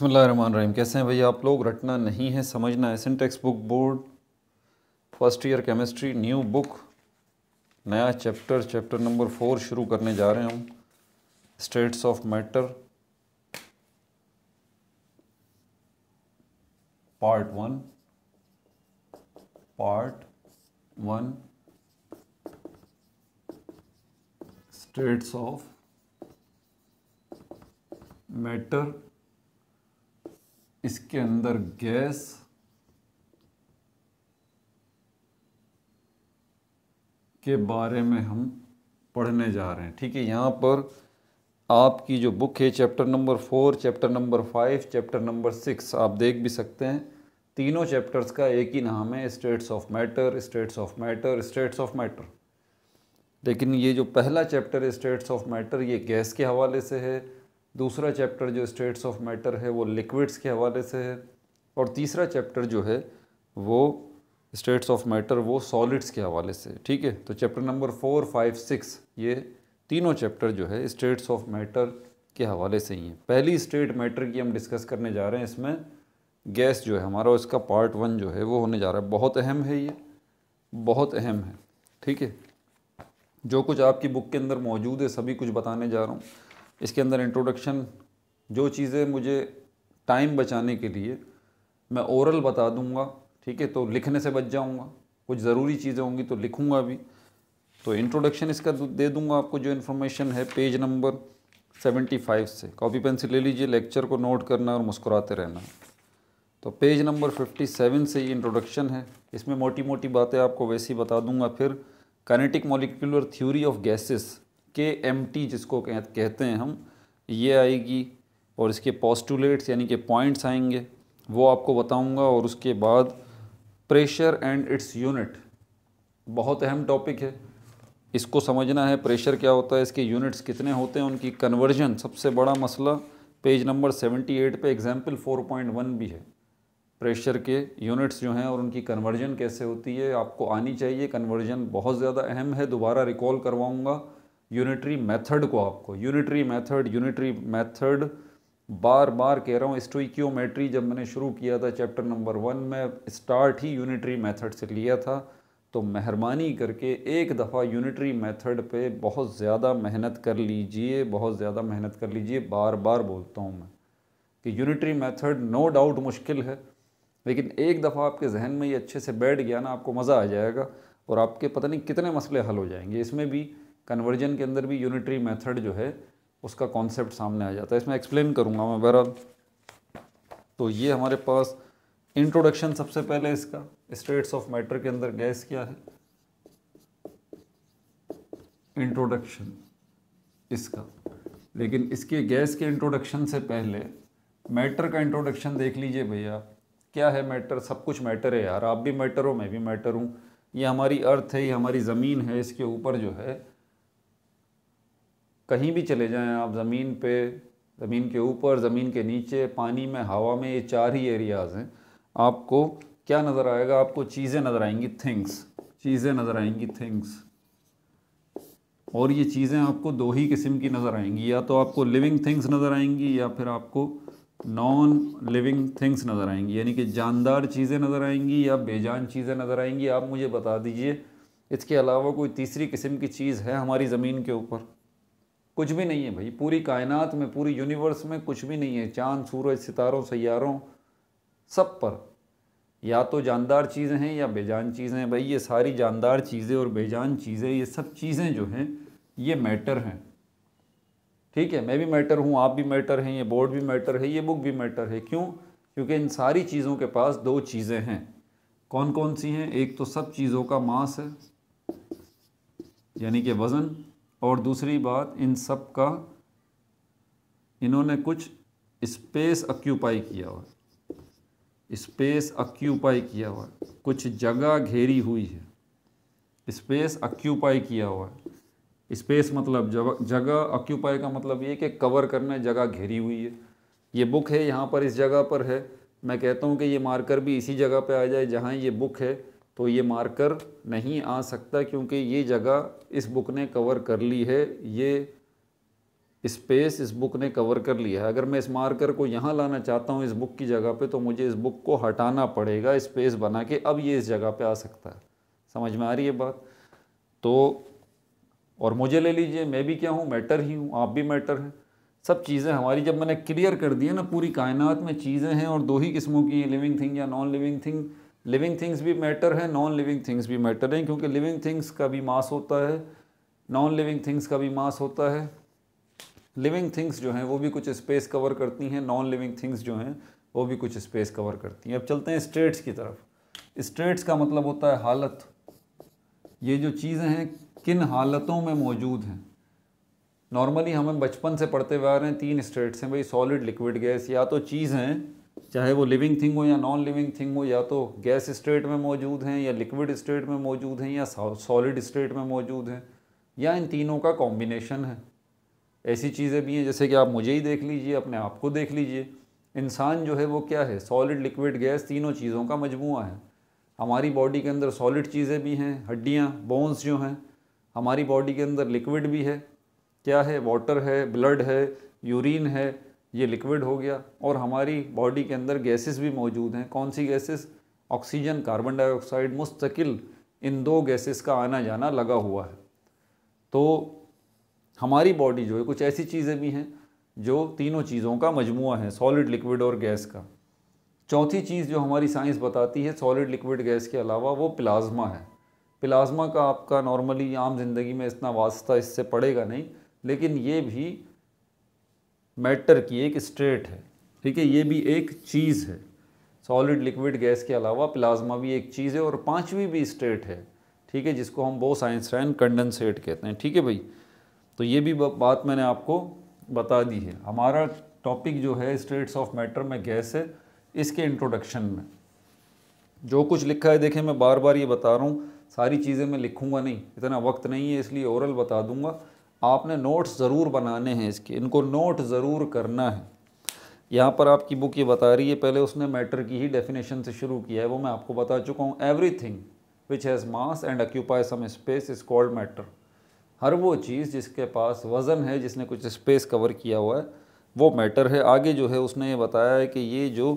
रहीम कैसे हैं भैया आप लोग रटना नहीं है समझना है Syntax book board first year chemistry new book नया चैप्टर चैप्टर नंबर फोर शुरू करने जा रहे हैं हम states of matter part one part one states of matter इसके अंदर गैस के बारे में हम पढ़ने जा रहे हैं ठीक है यहाँ पर आपकी जो बुक है chapter number four chapter number five chapter number six आप देख भी सकते हैं तीनों चैप्टर्स का एक ही नाम है states of matter states of matter states of matter लेकिन ये जो पहला चैप्टर है स्टेट्स ऑफ मैटर ये गैस के हवाले से है दूसरा चैप्टर जो स्टेट्स ऑफ मैटर है वो लिक्विड्स के हवाले से है और तीसरा चैप्टर जो है वो स्टेट्स ऑफ मैटर वो सॉलिड्स के हवाले से ठीक है तो chapter number four five six ये तीनों चैप्टर जो है स्टेट्स ऑफ मैटर के हवाले से ही हैं पहली स्टेट मैटर की हम डिस्कस करने जा रहे हैं इसमें गैस जो है हमारा इसका पार्ट वन जो है वो होने जा रहा है बहुत अहम है ये बहुत अहम है ठीक है जो कुछ आपकी बुक के अंदर मौजूद है सभी कुछ बताने जा रहा हूँ इसके अंदर इंट्रोडक्शन जो चीज़ें मुझे टाइम बचाने के लिए मैं ओरल बता दूंगा ठीक है तो लिखने से बच जाऊंगा कुछ ज़रूरी चीज़ें होंगी तो लिखूंगा भी तो इंट्रोडक्शन इसका दे दूंगा आपको जो इन्फॉर्मेशन है पेज नंबर 75 से कॉपी पेंसिल ले लीजिए लेक्चर को नोट करना और मुस्कुराते रहना तो पेज नंबर 57 से ये इंट्रोडक्शन है इसमें मोटी मोटी बातें आपको वैसी बता दूंगा फिर kinetic molecular theory of gases K M T जिसको कहते हैं हम ये आएगी और इसके पॉस्टूलेट्स यानी कि पॉइंट्स आएंगे वो आपको बताऊंगा और उसके बाद प्रेशर एंड इट्स यूनिट बहुत अहम टॉपिक है इसको समझना है प्रेशर क्या होता है इसके यूनिट्स कितने होते हैं उनकी कन्वर्जन सबसे बड़ा मसला पेज नंबर सेवेंटी एट पर एग्जाम्पल फोर पॉइंट वन भी है प्रेशर के यूनिट्स जो हैं और उनकी कन्वर्जन कैसे होती है आपको आनी चाहिए कन्वर्जन बहुत ज़्यादा अहम है दोबारा रिकॉल करवाऊँगा यूनिटरी मेथड को आपको यूनिटरी मेथड यूनिटरी मेथड बार बार कह रहा हूँ स्टोइक्योमेट्री जब मैंने शुरू किया था चैप्टर नंबर वन में स्टार्ट ही यूनिटरी मेथड से लिया था तो मेहरबानी करके एक दफ़ा यूनिटरी मेथड पे बहुत ज़्यादा मेहनत कर लीजिए बहुत ज़्यादा मेहनत कर लीजिए बार बार बोलता हूँ मैं कि यूनिटरी मेथड नो डाउट मुश्किल है लेकिन एक दफ़ा आपके जहन में ये अच्छे से बैठ गया ना आपको मज़ा आ जाएगा और आपके पता नहीं कितने मसले हल हो जाएंगे इसमें भी कन्वर्जन के अंदर भी यूनिटरी मेथड जो है उसका कॉन्सेप्ट सामने आ जाता है इसमें एक्सप्लेन करूँगा मैं बहरहाल तो ये हमारे पास इंट्रोडक्शन सबसे पहले इसका स्टेट्स ऑफ मैटर के अंदर गैस क्या है इंट्रोडक्शन इसका लेकिन इसके गैस के इंट्रोडक्शन से पहले मैटर का इंट्रोडक्शन देख लीजिए भैया क्या है मैटर सब कुछ मैटर है यार आप भी मैटर हो मैं भी मैटर हूँ ये हमारी अर्थ है ये हमारी ज़मीन है इसके ऊपर जो है कहीं भी चले जाएं आप ज़मीन पे ज़मीन के ऊपर ज़मीन के नीचे पानी में हवा में ये चार ही एरियाज़ हैं आपको क्या नज़र आएगा आपको चीज़ें नज़र आएंगी थिंग्स चीज़ें नज़र आएंगी थिंग्स और ये चीज़ें आपको दो ही किस्म की नज़र आएंगी या तो आपको लिविंग थिंग्स नज़र आएंगी या फिर आपको नॉन लिविंग थिंग्स नज़र आएंगी यानी कि जानदार चीज़ें नज़र आएंगी या बेजान चीज़ें नज़र आएंगी आप मुझे बता दीजिए इसके अलावा कोई तीसरी किस्म की चीज़ है हमारी ज़मीन के ऊपर कुछ भी नहीं है भाई पूरी कायनात में पूरी यूनिवर्स में कुछ भी नहीं है चांद सूरज सितारों सैारों सब पर या तो जानदार चीज़ें हैं या बेजान चीज़ें हैं भाई ये सारी जानदार चीज़ें और बेजान चीज़ें ये सब चीज़ें जो हैं ये मैटर हैं ठीक है मैं भी मैटर हूँ आप भी मैटर हैं ये बोर्ड भी मैटर है ये बुक भी मैटर है क्यों क्योंकि इन सारी चीज़ों के पास दो चीज़ें हैं कौन कौन सी हैं एक तो सब चीज़ों का मास है यानी कि वज़न और दूसरी बात इन सब का इन्होंने कुछ स्पेस अक्यूपाई किया हुआ स्पेस अक्यूपाई किया हुआ कुछ जगह घेरी हुई है स्पेस अक्यूपाई किया हुआ है स्पेस मतलब जगह अक्यूपाई का मतलब ये कि कवर करना जगह घेरी हुई है ये बुक है यहाँ पर इस जगह पर है मैं कहता हूँ कि ये मार्कर भी इसी जगह पे आ जाए जहाँ ये बुक है तो ये मार्कर नहीं आ सकता क्योंकि ये जगह इस बुक ने कवर कर ली है ये स्पेस इस बुक ने कवर कर लिया है अगर मैं इस मार्कर को यहाँ लाना चाहता हूँ इस बुक की जगह पे तो मुझे इस बुक को हटाना पड़ेगा स्पेस बना के अब ये इस जगह पे आ सकता है समझ में आ रही है बात तो और मुझे ले लीजिए मैं भी क्या हूँ मैटर ही हूँ आप भी मैटर हैं सब चीज़ें हमारी जब मैंने क्लियर कर दी है ना पूरी कायनात में चीज़ें हैं और दो ही किस्मों की लिविंग थिंग या non living thing living things भी मैटर हैं नॉन लिविंग थिंग्स भी मैटर हैं क्योंकि लिविंग थिंग्स का भी मास होता है नॉन लिविंग थिंग्स का भी मास होता है लिविंग थिंग्स जो हैं वो भी कुछ स्पेस कवर करती हैं नॉन लिविंग थिंग्स जो हैं वो भी कुछ स्पेस कवर करती हैं अब चलते हैं स्टेट्स की तरफ स्टेट्स का मतलब होता है हालत ये जो चीज़ें हैं किन हालतों में मौजूद हैं नॉर्मली हमें बचपन से पढ़ते हुए आ रहे हैं तीन स्टेट्स हैं भाई सॉलिड लिक्विड गैस या तो चीज़ हैं चाहे वो लिविंग थिंग हो या नॉन लिविंग थिंग हो या तो गैस स्टेट में मौजूद हैं या लिक्विड स्टेट में मौजूद हैं या सॉलिड स्टेट में मौजूद हैं या इन तीनों का कॉम्बिनेशन है ऐसी चीज़ें भी हैं जैसे कि आप मुझे ही देख लीजिए अपने आप को देख लीजिए इंसान जो है वो क्या है सॉलिड लिक्विड गैस तीनों चीज़ों का मजमू है हमारी बॉडी के अंदर सॉलिड चीज़ें भी हैं हड्डियाँ बोन्स जो हैं हमारी बॉडी के अंदर लिक्विड भी है क्या है वाटर है ब्लड है यूरिन है ये लिक्विड हो गया और हमारी बॉडी के अंदर गैसेस भी मौजूद हैं कौन सी गैसेस ऑक्सीजन कार्बन डाइऑक्साइड मुस्तकिल इन दो गैसेस का आना जाना लगा हुआ है तो हमारी बॉडी जो है कुछ ऐसी चीज़ें भी हैं जो तीनों चीज़ों का मजमु है सॉलिड लिक्विड और गैस का चौथी चीज़ जो हमारी साइंस बताती है सॉलिड लिक्विड गैस के अलावा वो प्लाज्मा है प्लाज्मा का आपका नॉर्मली आम जिंदगी में इतना वास्ता इससे पड़ेगा नहीं लेकिन ये भी मैटर की एक स्ट्रेट है ठीक है ये भी एक चीज़ है सॉलिड लिक्विड गैस के अलावा प्लाज्मा भी एक चीज़ है और पांचवी भी स्ट्रेट है ठीक है जिसको हम बहुत साइंस कंडेंसेट कहते हैं ठीक है भाई तो ये भी बात मैंने आपको बता दी है हमारा टॉपिक जो है स्टेट्स ऑफ मैटर में गैस है इसके इंट्रोडक्शन में जो कुछ लिखा है देखें मैं बार बार ये बता रहा हूँ सारी चीज़ें मैं लिखूँगा नहीं इतना वक्त नहीं है इसलिए ओरल बता दूँगा आपने नोट्स ज़रूर बनाने हैं इसके इनको नोट ज़रूर करना है यहाँ पर आपकी बुक ये बता रही है पहले उसने मैटर की ही डेफिनेशन से शुरू किया है वो मैं आपको बता चुका हूँ everything which has mass and occupy some space is called matter हर वो चीज़ जिसके पास वज़न है जिसने कुछ स्पेस कवर किया हुआ है वो मैटर है आगे जो है उसने ये बताया है कि ये जो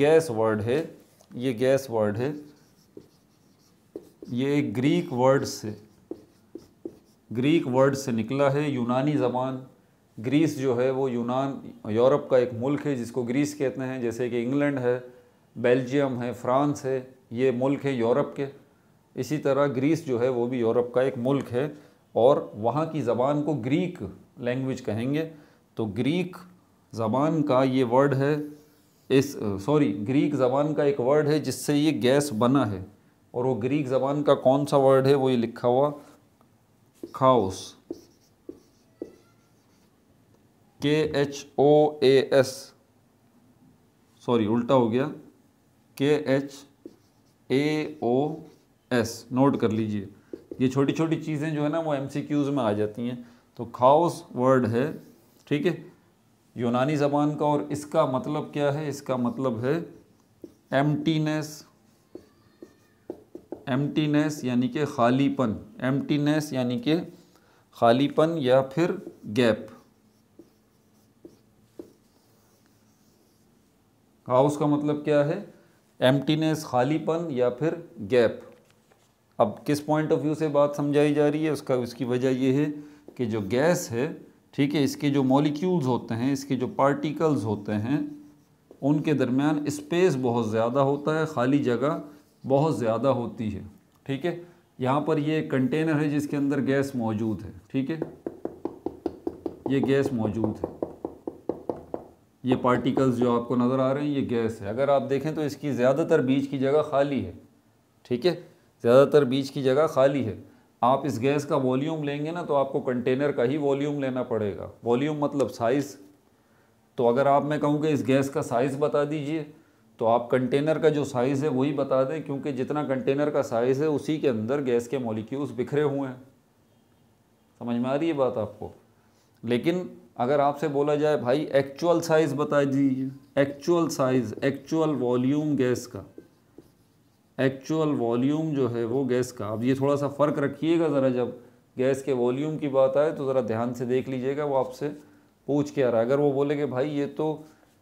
गैस वर्ड है ये गैस वर्ड है ये ग्रीक वर्ड से ग्रीक वर्ड से निकला है यूनानी ज़बान ग्रीस जो है वो यूनान यूरोप का एक मुल्क है जिसको ग्रीस कहते हैं जैसे कि इंग्लैंड है बेल्जियम है फ्रांस है ये मुल्क है यूरोप के इसी तरह ग्रीस जो है वो भी यूरोप का एक मुल्क है और वहाँ की ज़बान को ग्रीक लैंग्वेज कहेंगे तो ग्रीक ज़बान का ये वर्ड है इस सॉरी ग्रीक ज़बान का एक वर्ड है जिससे ये गैस बना है और वो ग्रीक ज़बान का कौन सा वर्ड है वो ये लिखा हुआ खाउस K H O A S sorry उल्टा हो गया K H A O S note कर लीजिए ये छोटी छोटी चीज़ें जो है ना वो एम सी क्यूज़ में आ जाती हैं तो खाओस वर्ड है ठीक है यूनानी ज़बान का और इसका मतलब क्या है इसका मतलब है एम्टीनेस एम्प्टीनेस यानी कि खालीपन एम्प्टीनेस यानी कि खालीपन या फिर गैप हाउस का मतलब क्या है एम्प्टीनेस खालीपन या फिर गैप अब किस पॉइंट ऑफ व्यू से बात समझाई जा रही है उसका उसकी वजह यह है कि जो गैस है ठीक है इसके जो मॉलिक्यूल्स होते हैं इसके जो पार्टिकल्स होते हैं उनके दरमियान स्पेस बहुत ज़्यादा होता है खाली जगह बहुत ज़्यादा होती है ठीक है यहाँ पर ये कंटेनर है जिसके अंदर गैस मौजूद है ठीक है ये गैस मौजूद है ये पार्टिकल्स जो आपको नज़र आ रहे हैं ये गैस है अगर आप देखें तो इसकी ज़्यादातर बीज की जगह खाली है ठीक है ज़्यादातर बीज की जगह खाली है आप इस गैस का वॉल्यूम लेंगे ना तो आपको कंटेनर का ही वॉल्यूम लेना पड़ेगा वॉल्यूम मतलब साइज़ तो अगर आप मैं कहूँ कि इस गैस का साइज़ बता दीजिए तो आप कंटेनर का जो साइज़ है वही बता दें क्योंकि जितना कंटेनर का साइज़ है उसी के अंदर गैस के मॉलिक्यूल्स बिखरे हुए हैं समझ में आ रही है बात आपको लेकिन अगर आपसे बोला जाए भाई एक्चुअल साइज़ बता दीजिए actual size actual volume gas का एक्चुअल वॉल्यूम जो है वो गैस का अब ये थोड़ा सा फ़र्क रखिएगा ज़रा जब गैस के वॉल्यूम की बात आए तो ज़रा ध्यान से देख लीजिएगा वो आपसे पूछ के आ रहा है अगर वो बोले कि भाई ये तो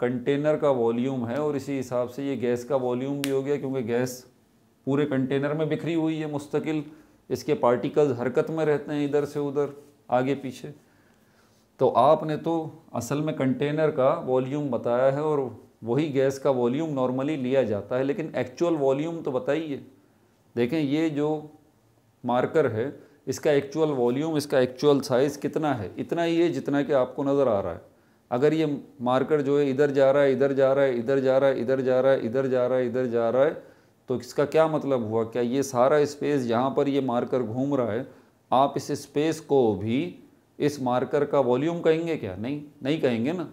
कंटेनर का वॉल्यूम है और इसी हिसाब से ये गैस का वॉल्यूम भी हो गया क्योंकि गैस पूरे कंटेनर में बिखरी हुई है मुस्तकिल इसके पार्टिकल्स हरकत में रहते हैं इधर से उधर आगे पीछे तो आपने तो असल में कंटेनर का वॉल्यूम बताया है और वही गैस का वॉल्यूम नॉर्मली लिया जाता है लेकिन एक्चुअल वॉल्यूम तो बताइए देखें ये जो मार्कर है इसका एक्चुअल वॉल्यूम इसका एक्चुअल साइज़ कितना है इतना ही है जितना कि आपको नज़र आ रहा है अगर ये मार्कर जो है इधर जा रहा है इधर जा रहा है इधर जा रहा है इधर जा रहा है इधर जा रहा है इधर जा रहा है तो इसका क्या मतलब हुआ क्या ये सारा स्पेस जहाँ पर ये मार्कर घूम रहा है आप इस स्पेस को भी इस मार्कर का वॉल्यूम कहेंगे क्या नहीं नहीं कहेंगे ना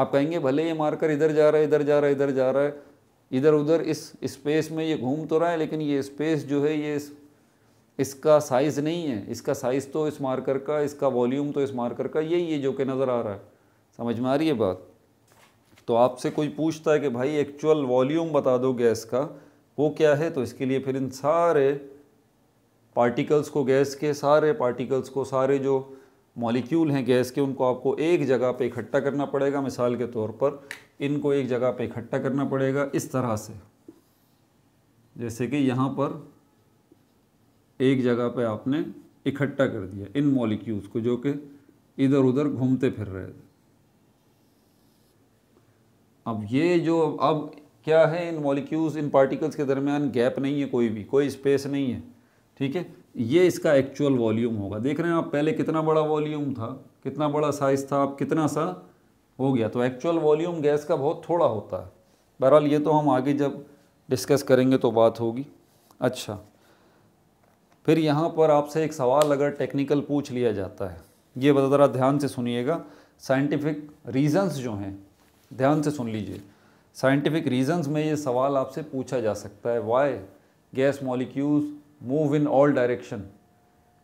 आप कहेंगे भले ये मार्कर इधर जा रहा है इधर जा रहा है इधर जा रहा है इधर उधर इस स्पेस में ये घूम तो रहा है लेकिन ये स्पेस जो है ये इस, इसका साइज़ नहीं है इसका साइज़ तो इस मार्कर का इसका वॉल्यूम तो इस मार्कर का यही है जो कि नज़र आ रहा है समझ में आ रही है बात तो आपसे कोई पूछता है कि भाई एक्चुअल वॉल्यूम बता दो गैस का वो क्या है तो इसके लिए फिर इन सारे पार्टिकल्स को गैस के सारे पार्टिकल्स को सारे जो मॉलिक्यूल हैं गैस के उनको आपको एक जगह पे इकट्ठा करना पड़ेगा मिसाल के तौर पर इनको एक जगह पे इकट्ठा करना पड़ेगा इस तरह से जैसे कि यहाँ पर एक जगह पे आपने इकट्ठा कर दिया इन मॉलिक्यूल्स को जो कि इधर उधर घूमते फिर रहे थे अब ये जो अब क्या है इन मॉलिक्यूल्स इन पार्टिकल्स के दरमियान गैप नहीं है कोई भी कोई स्पेस नहीं है ठीक है ये इसका एक्चुअल वॉल्यूम होगा देख रहे हैं आप पहले कितना बड़ा वॉल्यूम था कितना बड़ा साइज़ था अब कितना सा हो गया तो एक्चुअल वॉल्यूम गैस का बहुत थोड़ा होता है बहरहाल ये तो हम आगे जब डिस्कस करेंगे तो बात होगी अच्छा फिर यहाँ पर आपसे एक सवाल अगर टेक्निकल पूछ लिया जाता है ये ज़रा ध्यान से सुनिएगा साइंटिफिक रीजंस जो हैं ध्यान से सुन लीजिए साइंटिफिक रीजंस में ये सवाल आपसे पूछा जा सकता है why gas molecules move in all direction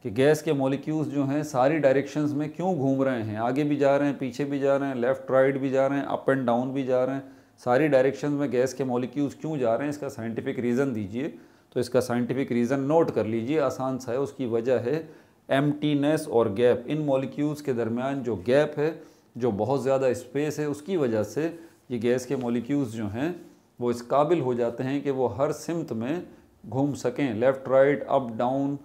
कि गैस के मॉलिक्यूल्स जो हैं सारी डायरेक्शंस में क्यों घूम रहे हैं आगे भी जा रहे हैं पीछे भी जा रहे हैं लेफ़्ट राइट भी जा रहे हैं अप एंड डाउन भी जा रहे हैं सारी डायरेक्शन में गैस के मॉलिक्यूल्स क्यों जा रहे हैं इसका साइंटिफिक रीज़न दीजिए तो इसका साइंटिफिक रीज़न नोट कर लीजिए आसान सा है उसकी वजह है एम्टीनेस और गैप इन मॉलिक्यूल्स के दरमियान जो गैप है जो बहुत ज़्यादा स्पेस है उसकी वजह से ये गैस के मॉलिक्यूल्स जो हैं वो इस काबिल हो जाते हैं कि वो हर सिमत में घूम सकें लेफ़्ट राइट अप डाउन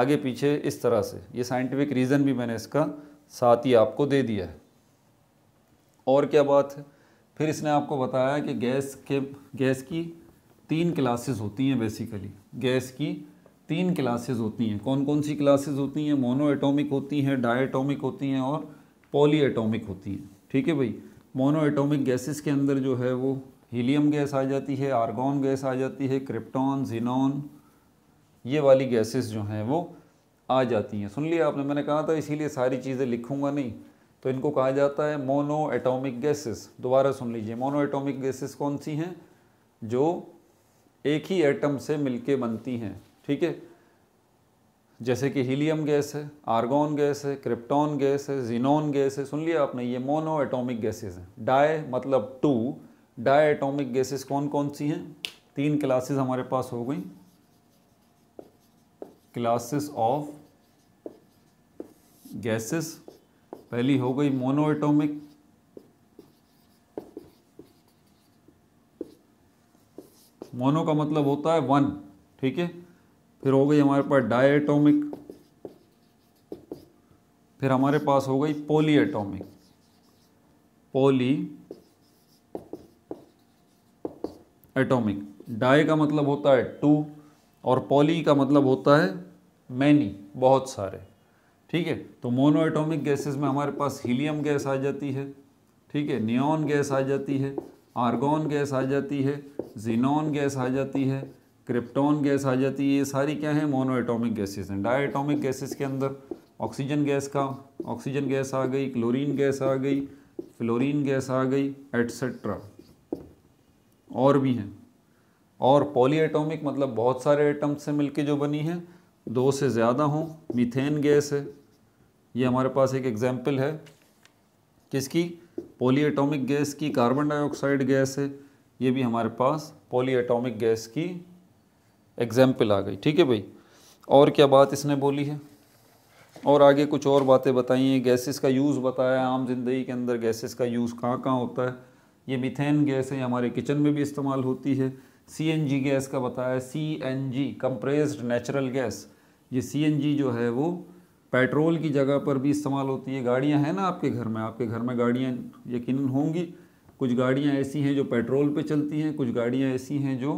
आगे पीछे इस तरह से ये साइंटिफिक रीज़न भी मैंने इसका साथ ही आपको दे दिया है और क्या बात है फिर इसने आपको बताया कि गैस के गैस की तीन क्लासेस होती हैं बेसिकली गैस की तीन क्लासेस होती हैं कौन कौन सी क्लासेस होती हैं मोनो एटॉमिक होती हैं डायटोमिक होती हैं और पॉली एटोमिक होती हैं ठीक है भाई मोनो एटोमिक गैसेस के अंदर जो है वो हीलियम गैस आ जाती है आर्गॉन गैस आ जाती है क्रिप्टॉन जिनॉन ये वाली गैसेस जो हैं वो आ जाती हैं सुन लिया आपने मैंने कहा था इसीलिए सारी चीज़ें लिखूंगा नहीं तो इनको कहा जाता है मोनो एटोमिक गैसेस दोबारा सुन लीजिए मोनो एटोमिक गैसेस कौन सी हैं जो एक ही एटम से मिलके बनती हैं ठीक है जैसे कि हीलियम गैस है आर्गोन गैस है क्रिप्टॉन गैस है जीनोन गैस है सुन लिया आपने ये मोनो एटोमिक गैसेज हैं डाए मतलब टू डाई एटोमिक गैसेज कौन कौन सी हैं तीन क्लासेस हमारे पास हो गई क्लासेस ऑफ गैसेस पहली हो गई मोनो एटोमिक मोनो का मतलब होता है वन ठीक है फिर हो गई हमारे पास डाई एटोमिक फिर हमारे पास हो गई poly atomic poly atomic di का मतलब होता है टू और पॉली का मतलब होता है मैनी बहुत सारे ठीक है तो मोनो एटोमिक गैसेस में हमारे पास हीलियम गैस आ जाती है ठीक है नियॉन गैस आ जाती है आर्गोन गैस आ जाती है जीनॉन गैस आ जाती है क्रिप्टॉन गैस आ जाती है ये सारी क्या है मोनो एटोमिक गैसेस हैं डाई एटोमिक गैसेस के अंदर ऑक्सीजन गैस का ऑक्सीजन गैस आ गई क्लोरीन गैस आ गई फ्लोरीन गैस आ गई एट्सेट्रा और भी हैं और पॉली एटोमिक मतलब बहुत सारे एटम्स से मिलके जो बनी है दो से ज़्यादा हों मीथेन गैस है ये हमारे पास एक एग्जाम्पल है किसकी पॉली एटोमिक गैस की कार्बन डाइऑक्साइड गैस है ये भी हमारे पास पोली एटोमिक गैस की एग्जाम्पल आ गई ठीक है भाई और क्या बात इसने बोली है और आगे कुछ और बातें बताई हैं गैसेस का यूज़ बताया आम जिंदगी के अंदर गैसेस का यूज़ कहाँ कहाँ होता है ये मिथेन गैस है हमारे किचन में भी इस्तेमाल होती है सी गैस का बताया C N G compressed natural gas ये सी जो है वो पेट्रोल की जगह पर भी इस्तेमाल होती है गाड़ियाँ हैं ना आपके घर में आपके घर में गाड़ियाँ यकीन होंगी कुछ गाड़ियाँ ऐसी हैं जो पेट्रोल पे चलती हैं कुछ गाड़ियाँ ऐसी हैं जो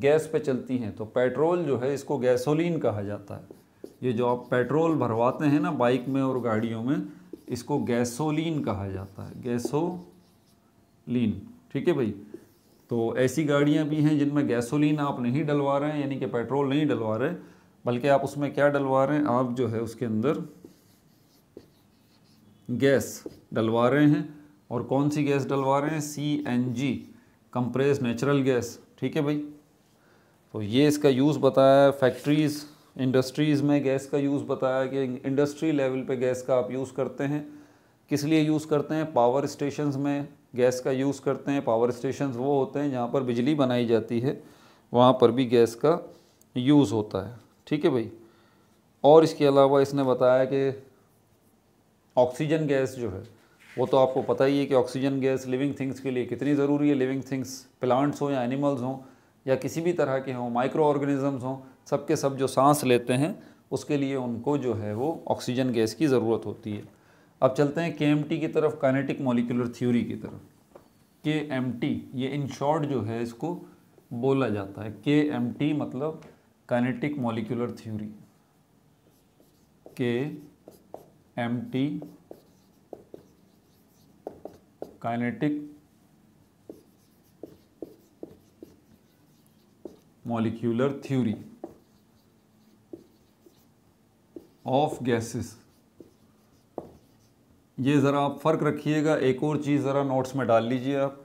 गैस पे चलती हैं तो पेट्रोल जो है इसको गैसोलीन कहा जाता है ये जो आप पेट्रोल भरवाते हैं ना बाइक में और गाड़ियों में इसको गैसोलीन कहा जाता है गैसोलीन ठीक है भाई तो ऐसी गाड़ियाँ भी हैं जिनमें गैसोलीन आप नहीं डलवा रहे हैं यानी कि पेट्रोल नहीं डलवा रहे बल्कि आप उसमें क्या डलवा रहे हैं आप जो है उसके अंदर गैस डलवा रहे हैं और कौन सी गैस डलवा रहे हैं C N G compress natural gas ठीक है भाई तो ये इसका यूज़ बताया फैक्ट्रीज़ इंडस्ट्रीज़ में गैस का यूज़ बताया कि इंडस्ट्री लेवल पे गैस का आप यूज़ करते हैं किस लिए यूज़ करते हैं पावर स्टेशंस में गैस का यूज़ करते हैं पावर स्टेशंस वो होते हैं जहाँ पर बिजली बनाई जाती है वहाँ पर भी गैस का यूज़ होता है ठीक है भाई और इसके अलावा इसने बताया कि ऑक्सीजन गैस जो है वो तो आपको पता ही है कि ऑक्सीजन गैस लिविंग थिंग्स के लिए कितनी ज़रूरी है लिविंग थिंग्स प्लांट्स हों या एनिमल्स हों या किसी भी तरह के हों माइक्रो ऑर्गेनिज़म्स हों सब के सब जो सांस लेते हैं उसके लिए उनको जो है वो ऑक्सीजन गैस की ज़रूरत होती है अब चलते हैं के की तरफ काइनेटिक मोलिकुलर थ्योरी की तरफ के एम टी ये इन शॉर्ट जो है इसको बोला जाता है के एम टी मतलब kinetic molecular theory K M T kinetic molecular theory of gases ये ज़रा आप फ़र्क रखिएगा एक और चीज़ ज़रा नोट्स में डाल लीजिए आप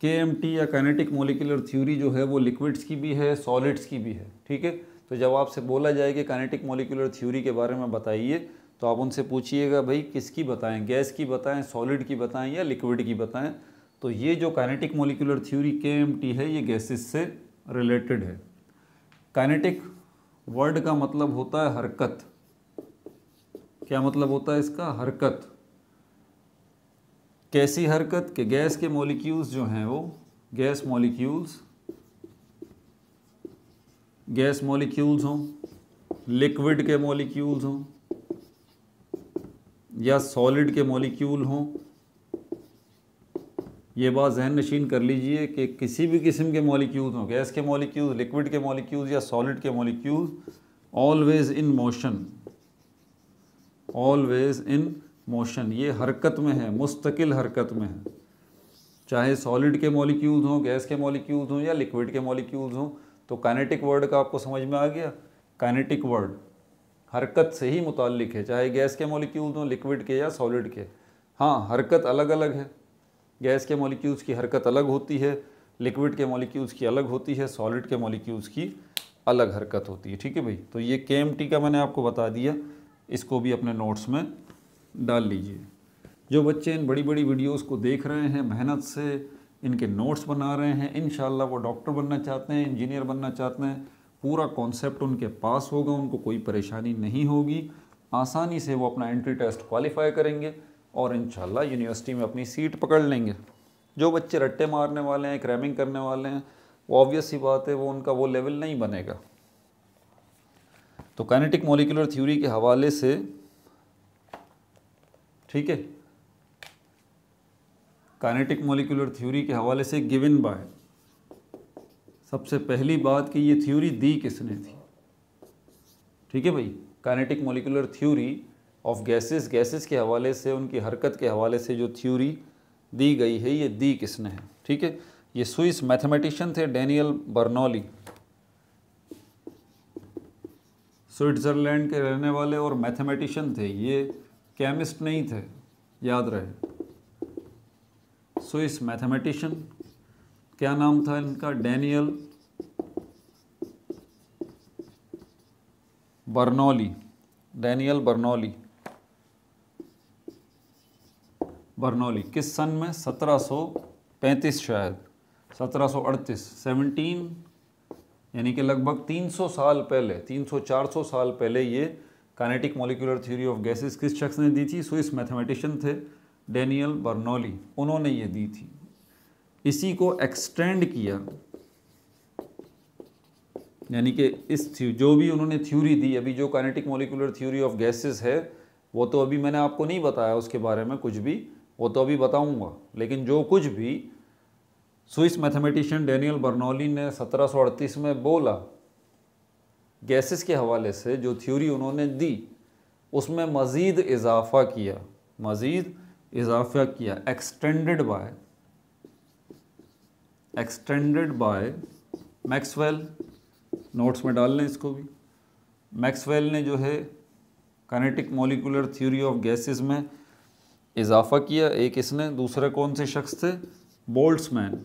के एम टी या कैनेटिक मोलिकुलर थ्योरी जो है वो लिक्विड्स की भी है सॉलिड्स की भी है ठीक है तो जब आपसे बोला जाए कि कैनेटिक मोलिकुलर थ्योरी के बारे में बताइए तो आप उनसे पूछिएगा भाई किसकी बताएं गैस की बताएं सॉलिड की बताएं या लिक्विड की बताएं तो ये जो kinetic molecular theory K M T है ये गैसेस से रिलेटेड है काइनेटिक वर्ड का मतलब होता है हरकत क्या मतलब होता है इसका हरकत कैसी हरकत के गैस के मॉलिक्यूल्स जो हैं वो गैस मॉलिक्यूल्स गैस मॉलिक्यूल्स हों लिक्विड के मॉलिक्यूल्स हों या सॉलिड के मॉलिक्यूल हों ये बात जहन नशीन कर लीजिए कि किसी भी किस्म के मॉलिक्यूल्स हों गैस के मॉलिक्यूल्स लिक्विड के मॉलिक्यूल्स या सॉलिड के molecules always in motion always in motion ये हरकत में है मुस्तकिल हरकत में है चाहे सॉलिड के मॉलिक्यूल्स हों गैस के मॉलिक्यूल्स हों या लिक्विड के मॉलिक्यूल्स हों तो काइनेटिक वर्ड का आपको समझ में आ गया काइनेटिक वर्ड हरकत से ही मुतल है चाहे गैस के मॉलिक्यूल्स हों लिक्विड के या सॉलिड के हाँ हरकत अलग अलग है गैस के मॉलिक्यूल्स की हरकत अलग होती है लिक्विड के मॉलिक्यूल्स की अलग होती है सॉलिड के मॉलिक्यूल्स की अलग हरकत होती है ठीक है भाई तो ये के का मैंने आपको बता दिया इसको भी अपने नोट्स में डाल लीजिए जो बच्चे इन बड़ी बड़ी वीडियोस को देख रहे हैं मेहनत से इनके नोट्स बना रहे हैं इन वो डॉक्टर बनना चाहते हैं इंजीनियर बनना चाहते हैं पूरा कॉन्सेप्ट उनके पास होगा उनको कोई परेशानी नहीं होगी आसानी से वो अपना एंट्री टेस्ट क्वालिफाई करेंगे और इन यूनिवर्सिटी में अपनी सीट पकड़ लेंगे जो बच्चे रट्टे मारने वाले हैं क्रैमिंग करने वाले हैं वो ऑब्वियस ही बात है वो उनका वो लेवल नहीं बनेगा तो कैनेटिक मोलिकुलर थ्योरी के हवाले से ठीक है कैनेटिक मोलिकुलर थ्योरी के हवाले से गिवन बाय सबसे पहली बात कि ये थ्योरी दी किसने थी ठीक है भाई kinetic molecular theory of gases gases के हवाले से उनकी हरकत के हवाले से जो थ्योरी दी गई है ये दी किसने है ठीक है ये स्विस मैथमेटिशियन थे डैनियल बर्नौली स्विट्ज़रलैंड के रहने वाले और मैथमेटिशियन थे ये केमिस्ट नहीं थे याद रहे स्विस मैथमेटिशियन क्या नाम था इनका Daniel Bernoulli Daniel Bernoulli Bernoulli किस सन में 1735 शायद 1738 17 यानी कि लगभग 300 साल पहले 300-400 साल पहले ये kinetic molecular theory of gases किस शख्स ने दी थी स्विस मैथमेटिशियन थे डेनियल बर्नौली उन्होंने ये दी थी इसी को एक्सटेंड किया यानी कि इस जो भी उन्होंने थ्योरी दी अभी जो kinetic molecular theory of gases है वो तो अभी मैंने आपको नहीं बताया उसके बारे में कुछ भी वो तो अभी बताऊंगा लेकिन जो कुछ भी स्विस मैथमेटिशियन डेनियल बर्नौली ने 1738 में बोला गैसेस के हवाले से जो थ्योरी उन्होंने दी उसमें मज़ीद इजाफा किया मज़ीद इजाफा किया extended by extended by Maxwell notes में डाल लें इसको भी मैक्सवेल ने जो है kinetic molecular theory of gases में इजाफा किया एक इसने दूसरे कौन से शख्स थे मैन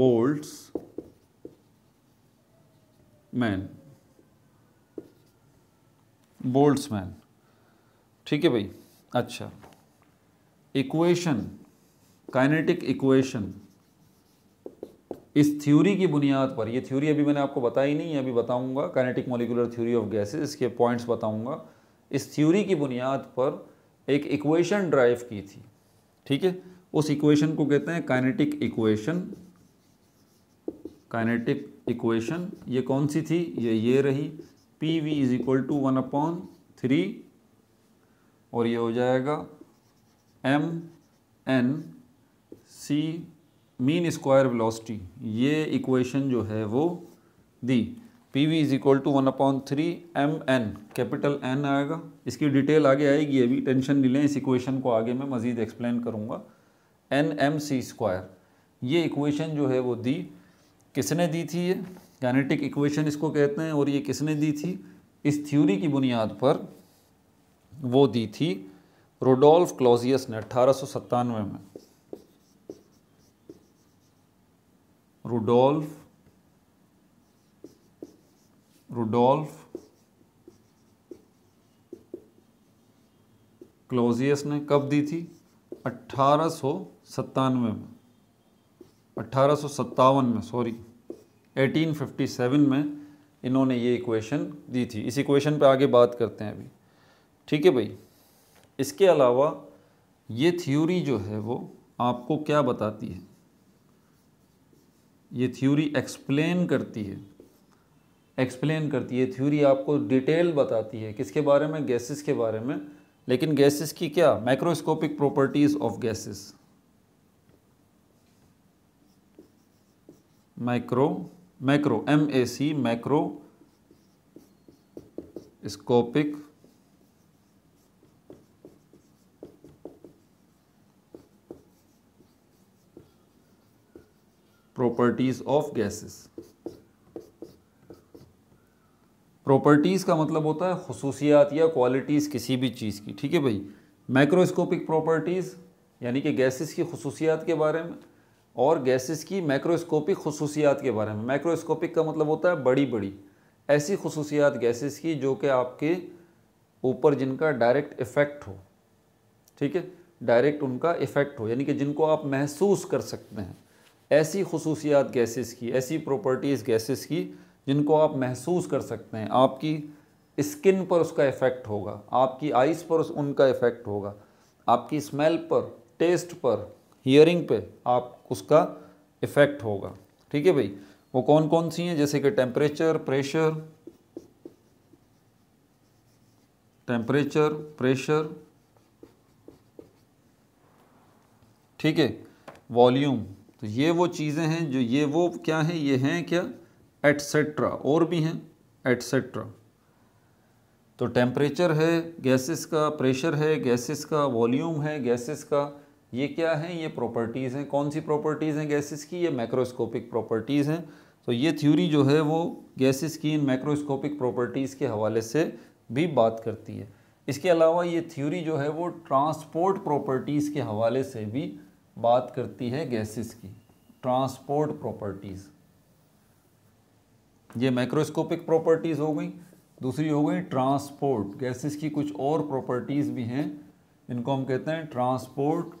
बोल्ट्स मैन मैन ठीक है भाई अच्छा इक्वेशन काइनेटिक इक्वेशन इस थ्योरी की बुनियाद पर ये थ्योरी अभी मैंने आपको बताई नहीं है अभी बताऊंगा kinetic molecular theory of gases इसके पॉइंट्स बताऊंगा इस थ्योरी की बुनियाद पर एक इक्वेशन ड्राइव की थी ठीक है उस इक्वेशन को कहते हैं काइनेटिक इक्वेशन काइनेटिक इक्वेशन ये कौन सी थी ये ये रही P V is equal to one upon three और ये हो जाएगा M N C mean square velocity ये इक्वेशन जो है वो दी P V is equal to one upon three M N capital N आएगा इसकी डिटेल आगे आएगी अभी टेंशन नहीं लें इस इक्वेशन को आगे मैं मज़ीद एक्सप्लेन करूँगा एन एम सी स्क्वायर ये इक्वेशन जो है वो दी किसने दी थी ये कैनेटिक इक्वेशन इसको कहते हैं और ये किसने दी थी इस थ्योरी की बुनियाद पर वो दी थी रोडोल्फ क्लॉजियस ने अठारह में रुडोल्फ रुडोल्फ क्लोजियस ने कब दी थी अट्ठारह में अट्ठारह में सॉरी 1857 में इन्होंने ये इक्वेशन दी थी इस इक्वेशन पे आगे बात करते हैं अभी ठीक है भाई इसके अलावा ये थ्योरी जो है वो आपको क्या बताती है ये थ्योरी एक्सप्लेन करती है एक्सप्लेन करती है थ्योरी आपको डिटेल बताती है किसके बारे में गैसेस के बारे में लेकिन गैसेस की क्या microscopic properties of gases micro macro M A C microscopic properties of gases properties का मतलब होता है खसूसियात या क्वालिटीज़ किसी भी चीज़ की ठीक है भाई माइक्रोस्कोपिक प्रॉपर्टीज़ यानी कि गैसेस की खसूसियात के बारे में और गैसेस की माइक्रोस्कोपिक खसूसियात के बारे में माइक्रोस्कोपिक का मतलब होता है बड़ी बड़ी ऐसी खसूसियात गैसेस की जो कि आपके ऊपर जिनका डायरेक्ट इफ़ेक्ट हो ठीक है डायरेक्ट उनका इफ़ेक्ट हो यानी कि जिनको आप महसूस कर सकते हैं ऐसी खसूसियात गैसेस की ऐसी प्रॉपर्टीज़ गैसेस की जिनको आप महसूस कर सकते हैं आपकी स्किन पर उसका इफ़ेक्ट होगा आपकी आइज़ पर उनका इफ़ेक्ट होगा आपकी स्मेल पर टेस्ट पर हियरिंग पे आप उसका इफ़ेक्ट होगा ठीक है भाई वो कौन कौन सी हैं जैसे कि टेम्परेचर प्रेशर टेम्परेचर प्रेशर ठीक है वॉल्यूम तो ये वो चीज़ें हैं जो ये वो क्या हैं ये हैं क्या एटसेट्रा और भी हैं एटसेट्रा तो टेम्परेचर है गैसेस का प्रेशर है गैसेस का वॉल्यूम है गैसेस का ये क्या है ये प्रॉपर्टीज़ हैं कौन सी प्रॉपर्टीज़ हैं गैसेस की ये मैक्रोस्कोपिक प्रॉपर्टीज़ हैं तो ये थ्योरी जो है वो गैसेस की इन मैक्रोस्कोपिक प्रॉपर्टीज़ के हवाले से भी बात करती है इसके अलावा ये थ्योरी जो है वो ट्रांसपोर्ट प्रॉपर्टीज़ के हवाले से भी बात करती है गैसेस की ट्रांसपोर्ट प्रॉपर्टीज़ ये माइक्रोस्कोपिक प्रॉपर्टीज़ हो गई दूसरी हो गई ट्रांसपोर्ट गैसेस की कुछ और प्रॉपर्टीज़ भी हैं इनको हम कहते हैं ट्रांसपोर्ट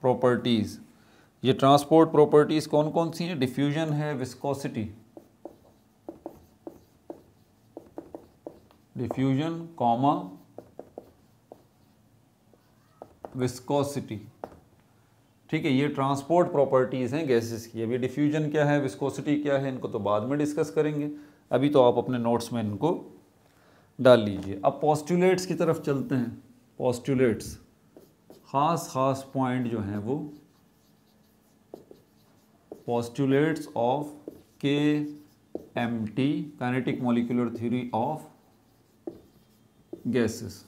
प्रॉपर्टीज़ ये ट्रांसपोर्ट प्रॉपर्टीज़ कौन कौन सी हैं डिफ्यूजन है विस्कोसिटी डिफ्यूजन कॉमा विस्कोसिटी ठीक है ये ट्रांसपोर्ट प्रॉपर्टीज़ हैं गैसेस की अभी डिफ्यूजन क्या है विस्कोसिटी क्या है इनको तो बाद में डिस्कस करेंगे अभी तो आप अपने नोट्स में इनको डाल लीजिए अब पॉस्टुलेट्स की तरफ चलते हैं पॉस्टुलेट्स ख़ास ख़ास पॉइंट जो हैं वो postulates of K M T kinetic molecular theory of gases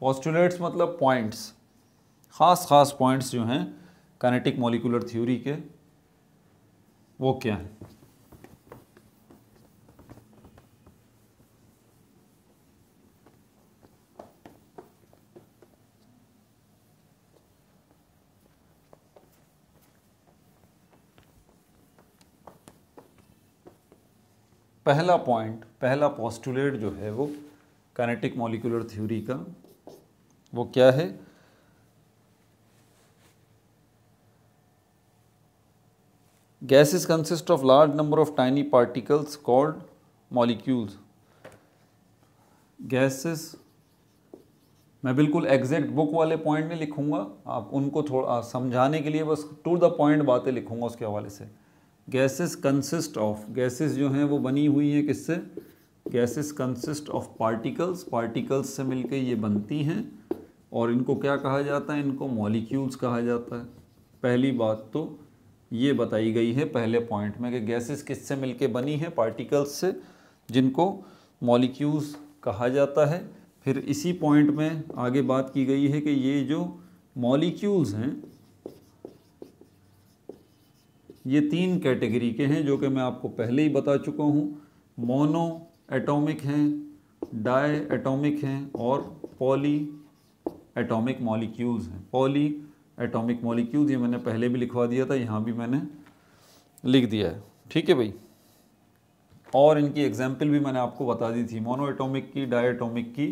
postulates मतलब पॉइंट्स ख़ास ख़ास पॉइंट्स जो हैं कनेटिक मॉलिकुलर थ्योरी के वो क्या हैं पहला पॉइंट पहला पॉस्टुलेट जो है वो कैनेटिक मॉलिकुलर थ्योरी का वो क्या है Gases consist of large number of tiny particles called molecules. Gases मैं बिल्कुल एग्जैक्ट बुक वाले पॉइंट नहीं लिखूंगा आप उनको थोड़ा समझाने के लिए बस टू द पॉइंट बातें लिखूंगा उसके हवाले से गैसेस कंसिस्ट ऑफ गैसेस जो हैं वो बनी हुई हैं किससे gases consist of particles particles से मिलकर ये बनती हैं और इनको क्या कहा जाता है इनको मॉलिक्यूल्स कहा जाता है पहली बात तो ये बताई गई है पहले पॉइंट में कि गैसेस किससे मिलके बनी है पार्टिकल्स से जिनको मॉलिक्यूल्स कहा जाता है फिर इसी पॉइंट में आगे बात की गई है कि ये जो मॉलिक्यूल्स हैं ये तीन कैटेगरी के हैं जो कि मैं आपको पहले ही बता चुका हूँ मोनो एटॉमिक हैं डाई एटॉमिक हैं और पॉली एटॉमिक मॉलिक्यूल्स हैं पॉली एटॉमिक मॉलिक्यूल्स ये मैंने पहले भी लिखवा दिया था यहाँ भी मैंने लिख दिया है ठीक है भाई और इनकी एग्जाम्पल भी मैंने आपको बता दी थी मोनो एटोमिक की डायटोमिक की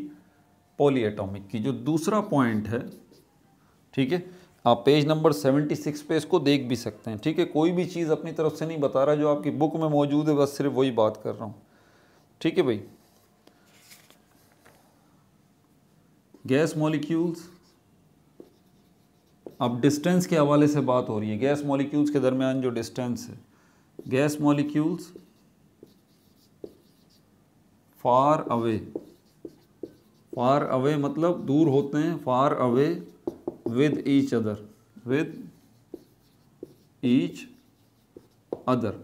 पोली एटोमिक की जो दूसरा पॉइंट है ठीक है आप पेज नंबर 76 पे इसको देख भी सकते हैं ठीक है कोई भी चीज़ अपनी तरफ से नहीं बता रहा जो आपकी बुक में मौजूद है बस सिर्फ वही बात कर रहा हूँ ठीक है भाई गैस मॉलिक्यूल्स अब डिस्टेंस के हवाले से बात हो रही है गैस मॉलिक्यूल्स के दरमियान जो डिस्टेंस है gas molecules far away far away मतलब दूर होते हैं far away with each other with each other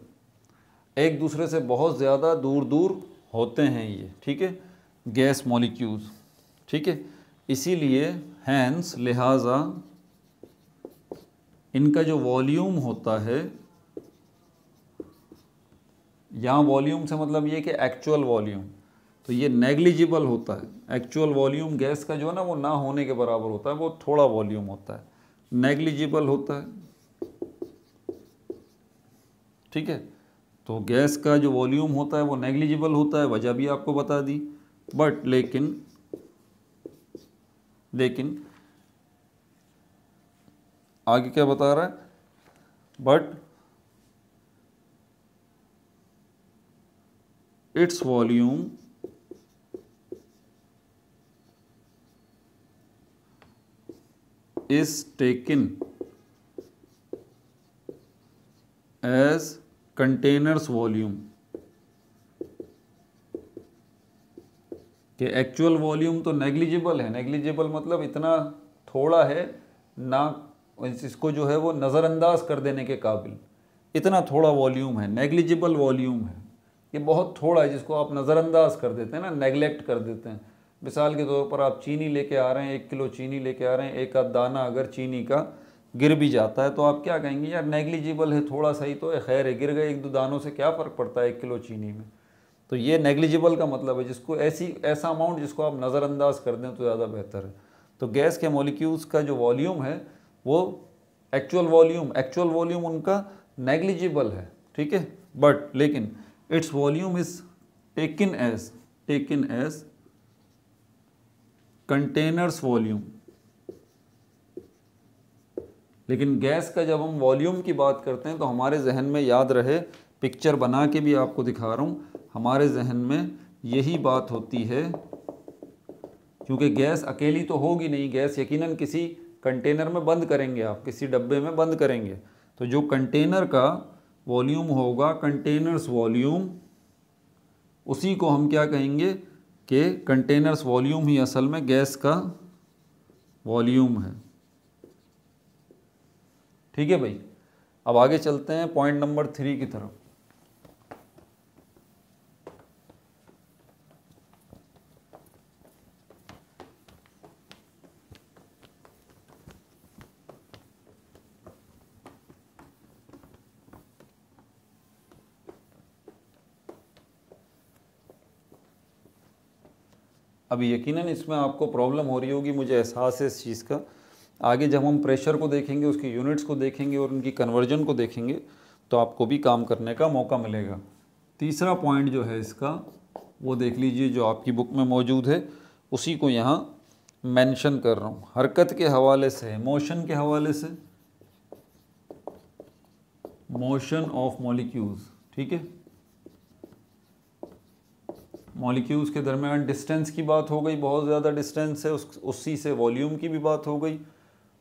एक दूसरे से बहुत ज़्यादा दूर दूर होते हैं ये ठीक है गैस मॉलिक्यूल्स ठीक है इसीलिए हैंस लिहाजा इनका जो वॉल्यूम होता है यहाँ वॉल्यूम से मतलब ये कि एक्चुअल वॉल्यूम तो ये नेग्लिजिबल होता है एक्चुअल वॉल्यूम गैस का जो है ना वो ना होने के बराबर होता है वो थोड़ा वॉल्यूम होता है नेग्लिजिबल होता है ठीक है तो गैस का जो वॉल्यूम होता है वो नेग्लिजिबल होता है वजह भी आपको बता दी बट लेकिन लेकिन आगे क्या बता रहा है but it's volume is taken as container's volume के एक्चुअल वॉल्यूम तो नेग्लिजिबल है नेग्लिजिबल मतलब इतना थोड़ा है ना इसको जो है वो नज़रअंदाज कर देने के काबिल इतना थोड़ा वॉल्यूम है नेग्लिजिबल वॉल्यूम है ये बहुत थोड़ा है जिसको आप नज़रअंदाज कर देते हैं ना नेगलेक्ट कर देते हैं मिसाल के तौर पर आप चीनी लेके आ रहे हैं एक किलो चीनी लेके आ रहे हैं एक आध दाना अगर चीनी का गिर भी जाता है तो आप क्या कहेंगे यार नेग्लिजिबल है थोड़ा सा ही तो है खैर है गिर गए एक दो दानों से क्या फ़र्क पड़ता है एक किलो चीनी में तो ये नेग्लिजिबल का मतलब है जिसको ऐसी ऐसा अमाउंट जिसको आप नज़रअंदाज कर दें तो ज़्यादा बेहतर है तो गैस के मोलिक्यूल्स का जो वॉल्यूम है वो एक्चुअल वॉल्यूम एक्चुअल वॉल्यूम उनका नेग्लिजिबल है ठीक है बट लेकिन it's volume is taken as taken as container's volume लेकिन गैस का जब हम वॉल्यूम की बात करते हैं तो हमारे जहन में याद रहे पिक्चर बना के भी आपको दिखा रहा हूं हमारे जहन में यही बात होती है क्योंकि गैस अकेली तो होगी नहीं गैस यकीनन किसी कंटेनर में बंद करेंगे आप किसी डब्बे में बंद करेंगे तो जो कंटेनर का वॉल्यूम होगा कंटेनर्स वॉल्यूम उसी को हम क्या कहेंगे कि कंटेनर्स वॉल्यूम ही असल में गैस का वॉल्यूम है ठीक है भाई अब आगे चलते हैं पॉइंट नंबर थ्री की तरफ अब यकीनन इसमें आपको प्रॉब्लम हो रही होगी मुझे एहसास है इस चीज़ का आगे जब हम प्रेशर को देखेंगे उसकी यूनिट्स को देखेंगे और उनकी कन्वर्जन को देखेंगे तो आपको भी काम करने का मौका मिलेगा तीसरा पॉइंट जो है इसका वो देख लीजिए जो आपकी बुक में मौजूद है उसी को यहाँ मेंशन कर रहा हूँ हरकत के हवाले से मोशन के हवाले से मोशन ऑफ मॉलिक्यूल्स ठीक है मॉलिक्यूल्स के दरमियान डिस्टेंस की बात हो गई बहुत ज़्यादा डिस्टेंस है उस उसी से वॉल्यूम की भी बात हो गई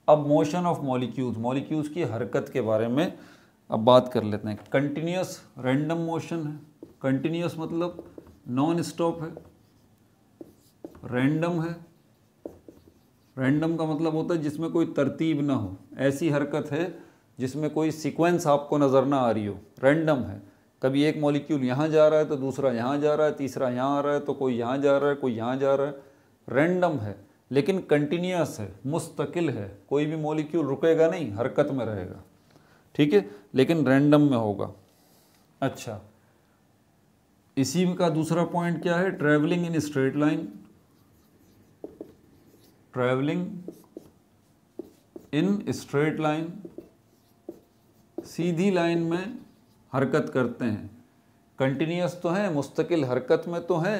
अब मोशन ऑफ मॉलिक्यूल्स मॉलिक्यूल्स की हरकत के बारे में अब बात कर लेते हैं कंटिन्यूस रैंडम मोशन है कंटिन्यूस मतलब नॉन स्टॉप है रैंडम है रैंडम का मतलब होता है जिसमें कोई तरतीब ना हो ऐसी हरकत है जिसमें कोई सिक्वेंस आपको नज़र ना आ रही हो रैंडम है कभी एक मॉलिक्यूल यहाँ जा रहा है तो दूसरा यहाँ जा रहा है तीसरा यहाँ आ रहा है तो कोई यहाँ जा रहा है कोई यहाँ जा रहा है रेंडम है लेकिन कंटिन्यूस है मुस्तकिल है कोई भी मॉलिक्यूल रुकेगा नहीं हरकत में रहेगा ठीक है लेकिन रेंडम में होगा अच्छा इसी का दूसरा पॉइंट क्या है travelling in straight line travelling in straight line सीधी लाइन में हरकत करते हैं कंटिन्यूस तो हैं मुस्तकिल हरकत में तो हैं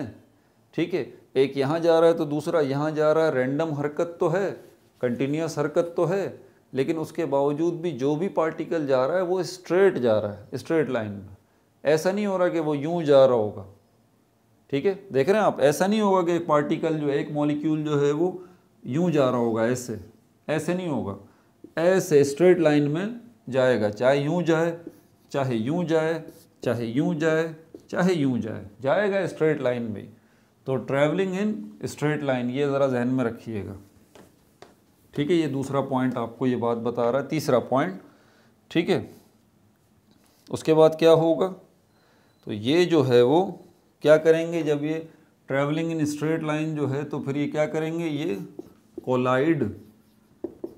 ठीक है एक यहाँ जा रहा है तो दूसरा यहाँ जा रहा है रैंडम हरकत तो है कंटिन्यूस हरकत तो है लेकिन उसके बावजूद भी जो भी पार्टिकल जा रहा है वो स्ट्रेट जा रहा है स्ट्रेट लाइन में ऐसा नहीं हो रहा कि वो यूँ जा रहा होगा ठीक है देख रहे हैं आप ऐसा नहीं होगा कि एक पार्टिकल जो है एक मॉलिक्यूल जो है वो यूँ जा रहा होगा ऐसे ऐसे नहीं होगा ऐसे स्ट्रेट लाइन में जाएगा चाहे यूँ जाए चाहे यूँ जाए चाहे यूँ जाए चाहे यूँ जाए जाएगा स्ट्रेट लाइन में तो ट्रैवलिंग इन स्ट्रेट लाइन ये ज़रा जहन में रखिएगा ठीक है ये दूसरा पॉइंट आपको ये बात बता रहा है तीसरा पॉइंट ठीक है उसके बाद क्या होगा तो ये जो है वो क्या करेंगे जब ये ट्रैवलिंग इन स्ट्रेट लाइन जो है तो फिर ये क्या करेंगे ये कोलाइड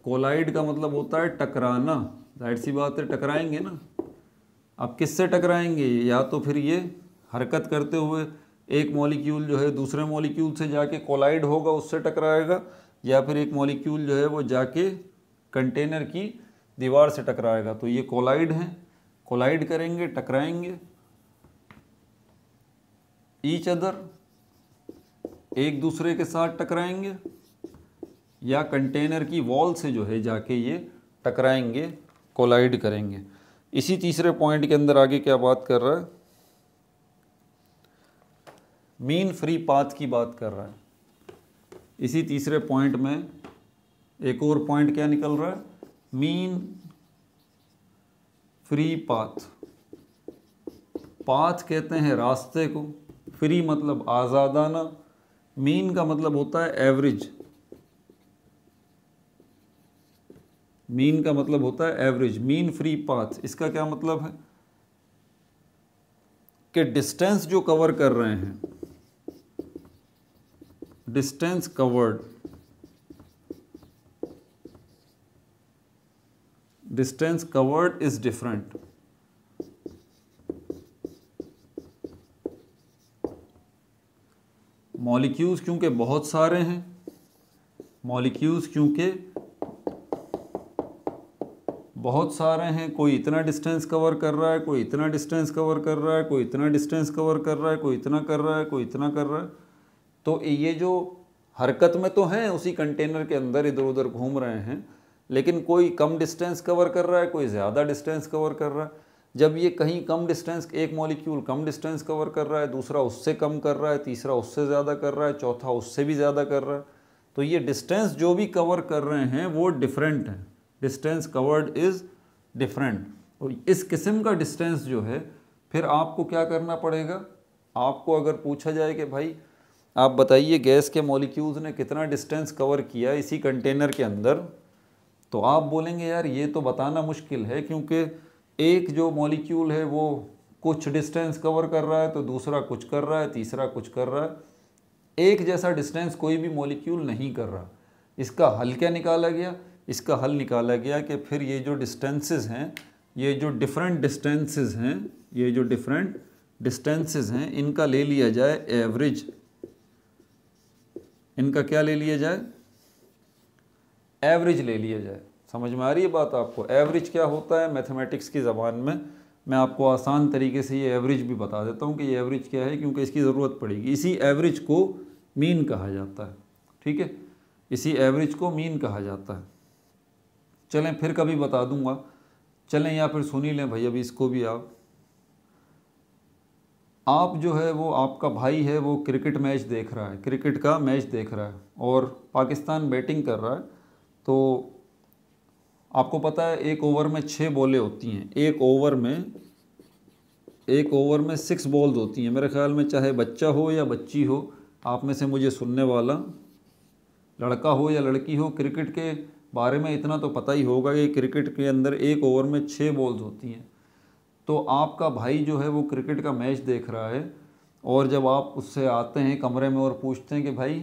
कोलाइड का मतलब होता है टकराना जाहिर सी बात है टकराएंगे ना अब किससे टकराएंगे या तो फिर ये हरकत करते हुए एक मॉलिक्यूल जो है दूसरे मॉलिक्यूल से जाके कोलाइड होगा उससे टकराएगा या फिर एक मॉलिक्यूल जो है वो जाके कंटेनर की दीवार से टकराएगा तो ये कोलाइड हैं कोलाइड करेंगे टकराएंगे ईच अदर एक दूसरे के साथ टकराएंगे या कंटेनर की वॉल से जो है जाके ये टकराएंगे कोलाइड करेंगे इसी तीसरे पॉइंट के अंदर आगे क्या बात कर रहा है मीन फ्री पाथ की बात कर रहा है इसी तीसरे पॉइंट में एक और पॉइंट क्या निकल रहा है मीन फ्री पाथ पाथ कहते हैं रास्ते को फ्री मतलब आज़ादाना मीन का मतलब होता है एवरेज मीन का मतलब होता है एवरेज मीन फ्री पाथ इसका क्या मतलब है कि डिस्टेंस जो कवर कर रहे हैं distance covered distance covered is different molecules क्योंकि बहुत सारे हैं मॉलिक्यूल्स क्योंकि बहुत सारे हैं कोई इतना डिस्टेंस कवर कर रहा है कोई इतना डिस्टेंस कवर कर रहा है कोई इतना डिस्टेंस कवर कर रहा है कोई इतना कर रहा है कोई इतना कर रहा है तो ये जो हरकत में तो हैं उसी कंटेनर के अंदर इधर उधर घूम रहे हैं लेकिन कोई कम डिस्टेंस कवर कर रहा है कोई ज़्यादा डिस्टेंस कवर कर रहा है जब ये कहीं कम डिस्टेंस एक मॉलिक्यूल कम डिस्टेंस कवर कर रहा है दूसरा उससे कम कर रहा है तीसरा उससे ज़्यादा कर रहा है चौथा उससे भी ज़्यादा कर रहा है तो ये डिस्टेंस जो भी कवर कर रहे हैं वो डिफरेंट हैं डिस्टेंस कवर्ड इज़ डिफरेंट और इस किस्म का डिस्टेंस जो है फिर आपको क्या करना पड़ेगा आपको अगर पूछा जाए कि भाई आप बताइए गैस के मॉलिक्यूल्स ने कितना डिस्टेंस कवर किया इसी कंटेनर के अंदर तो आप बोलेंगे यार ये तो बताना मुश्किल है क्योंकि एक जो मॉलिक्यूल है वो कुछ डिस्टेंस कवर कर रहा है तो दूसरा कुछ कर रहा है तीसरा कुछ कर रहा है एक जैसा डिस्टेंस कोई भी मॉलिक्यूल नहीं कर रहा इसका हल क्या निकाला गया इसका हल निकाला गया कि फिर ये जो डिस्टेंसेस हैं ये जो डिफरेंट डिस्टेंसेस हैं ये जो डिफरेंट डिस्टेंसेस हैं इनका ले लिया जाए एवरेज इनका क्या ले लिया जाए एवरेज ले लिया जाए समझ में आ रही है बात आपको एवरेज क्या होता है मैथमेटिक्स की ज़बान में मैं आपको आसान तरीके से ये एवरेज भी बता देता हूँ कि ये एवरेज क्या है क्योंकि इसकी ज़रूरत पड़ेगी इसी एवरेज को मीन कहा जाता है ठीक है इसी एवरेज को मीन कहा जाता है चलें फिर कभी बता दूंगा चलें या फिर सुनी लें भाई अभी इसको भी आप आप जो है वो आपका भाई है वो क्रिकेट मैच देख रहा है क्रिकेट का मैच देख रहा है और पाकिस्तान बैटिंग कर रहा है तो आपको पता है एक ओवर में छः बॉलें होती हैं एक ओवर में एक ओवर में सिक्स बॉल्स होती हैं मेरे ख्याल में चाहे बच्चा हो या बच्ची हो आप में से मुझे सुनने वाला लड़का हो या लड़की हो क्रिकेट के बारे में इतना तो पता ही होगा कि क्रिकेट के अंदर एक ओवर में छः बॉल्स होती हैं तो आपका भाई जो है वो क्रिकेट का मैच देख रहा है और जब आप उससे आते हैं कमरे में और पूछते हैं कि भाई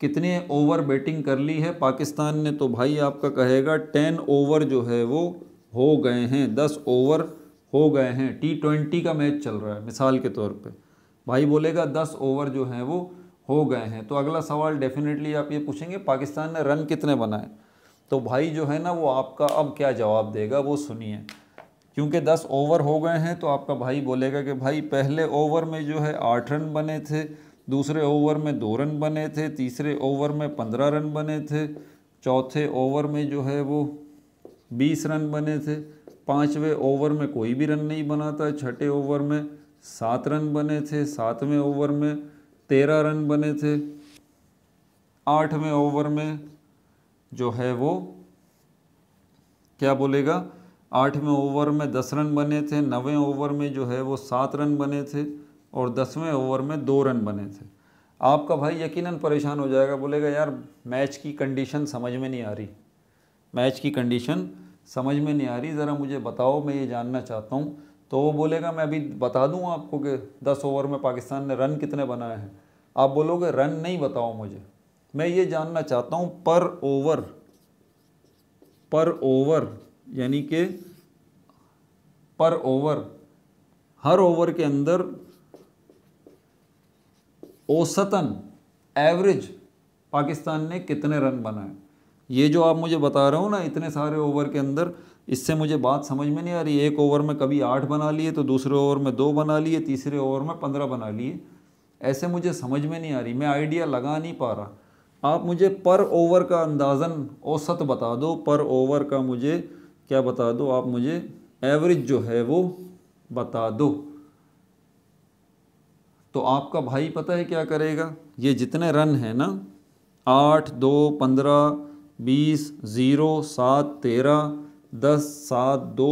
कितने ओवर बैटिंग कर ली है पाकिस्तान ने तो भाई आपका कहेगा टेन ओवर जो है वो हो गए हैं दस ओवर हो गए हैं टी ट्वेंटी का मैच चल रहा है मिसाल के तौर पे भाई बोलेगा दस ओवर जो हैं वो हो गए हैं तो अगला सवाल डेफिनेटली आप ये पूछेंगे पाकिस्तान ने रन कितने बनाए तो भाई जो है ना वो आपका अब क्या जवाब देगा वो सुनिए क्योंकि दस ओवर हो गए हैं तो आपका भाई बोलेगा कि भाई पहले ओवर में जो है आठ रन बने थे दूसरे ओवर में दो रन बने थे तीसरे ओवर में पंद्रह रन बने थे चौथे ओवर में जो है वो बीस रन बने थे पाँचवें ओवर में कोई भी रन नहीं बना था छठे ओवर में सात रन बने थे सातवें ओवर में तेरह रन बने थे आठवें ओवर में जो है वो क्या बोलेगा आठवें ओवर में दस रन बने थे नवें ओवर में जो है वो सात रन बने थे और दसवें ओवर में दो रन बने थे आपका भाई यकीनन परेशान हो जाएगा बोलेगा यार मैच की कंडीशन समझ में नहीं आ रही मैच की कंडीशन समझ में नहीं आ रही ज़रा मुझे बताओ मैं ये जानना चाहता हूँ तो वो बोलेगा मैं अभी बता दूँ आपको कि दस ओवर में पाकिस्तान ने रन कितने बनाए हैं आप बोलोगे रन नहीं बताओ मुझे मैं ये जानना चाहता हूँ पर ओवर पर ओवर यानी कि पर ओवर हर ओवर के अंदर औसतन एवरेज पाकिस्तान ने कितने रन बनाए ये जो आप मुझे बता रहे हो ना इतने सारे ओवर के अंदर इससे मुझे बात समझ में नहीं आ रही एक ओवर में कभी आठ बना लिए तो दूसरे ओवर में दो बना लिए तीसरे ओवर में पंद्रह बना लिए ऐसे मुझे समझ में नहीं आ रही मैं आइडिया लगा नहीं पा रहा आप मुझे पर ओवर का अंदाज़न औसत बता दो पर ओवर का मुझे क्या बता दो आप मुझे एवरेज जो है वो बता दो तो आपका भाई पता है क्या करेगा ये जितने रन हैं ना आठ दो पंद्रह बीस ज़ीरो सात तेरह दस सात दो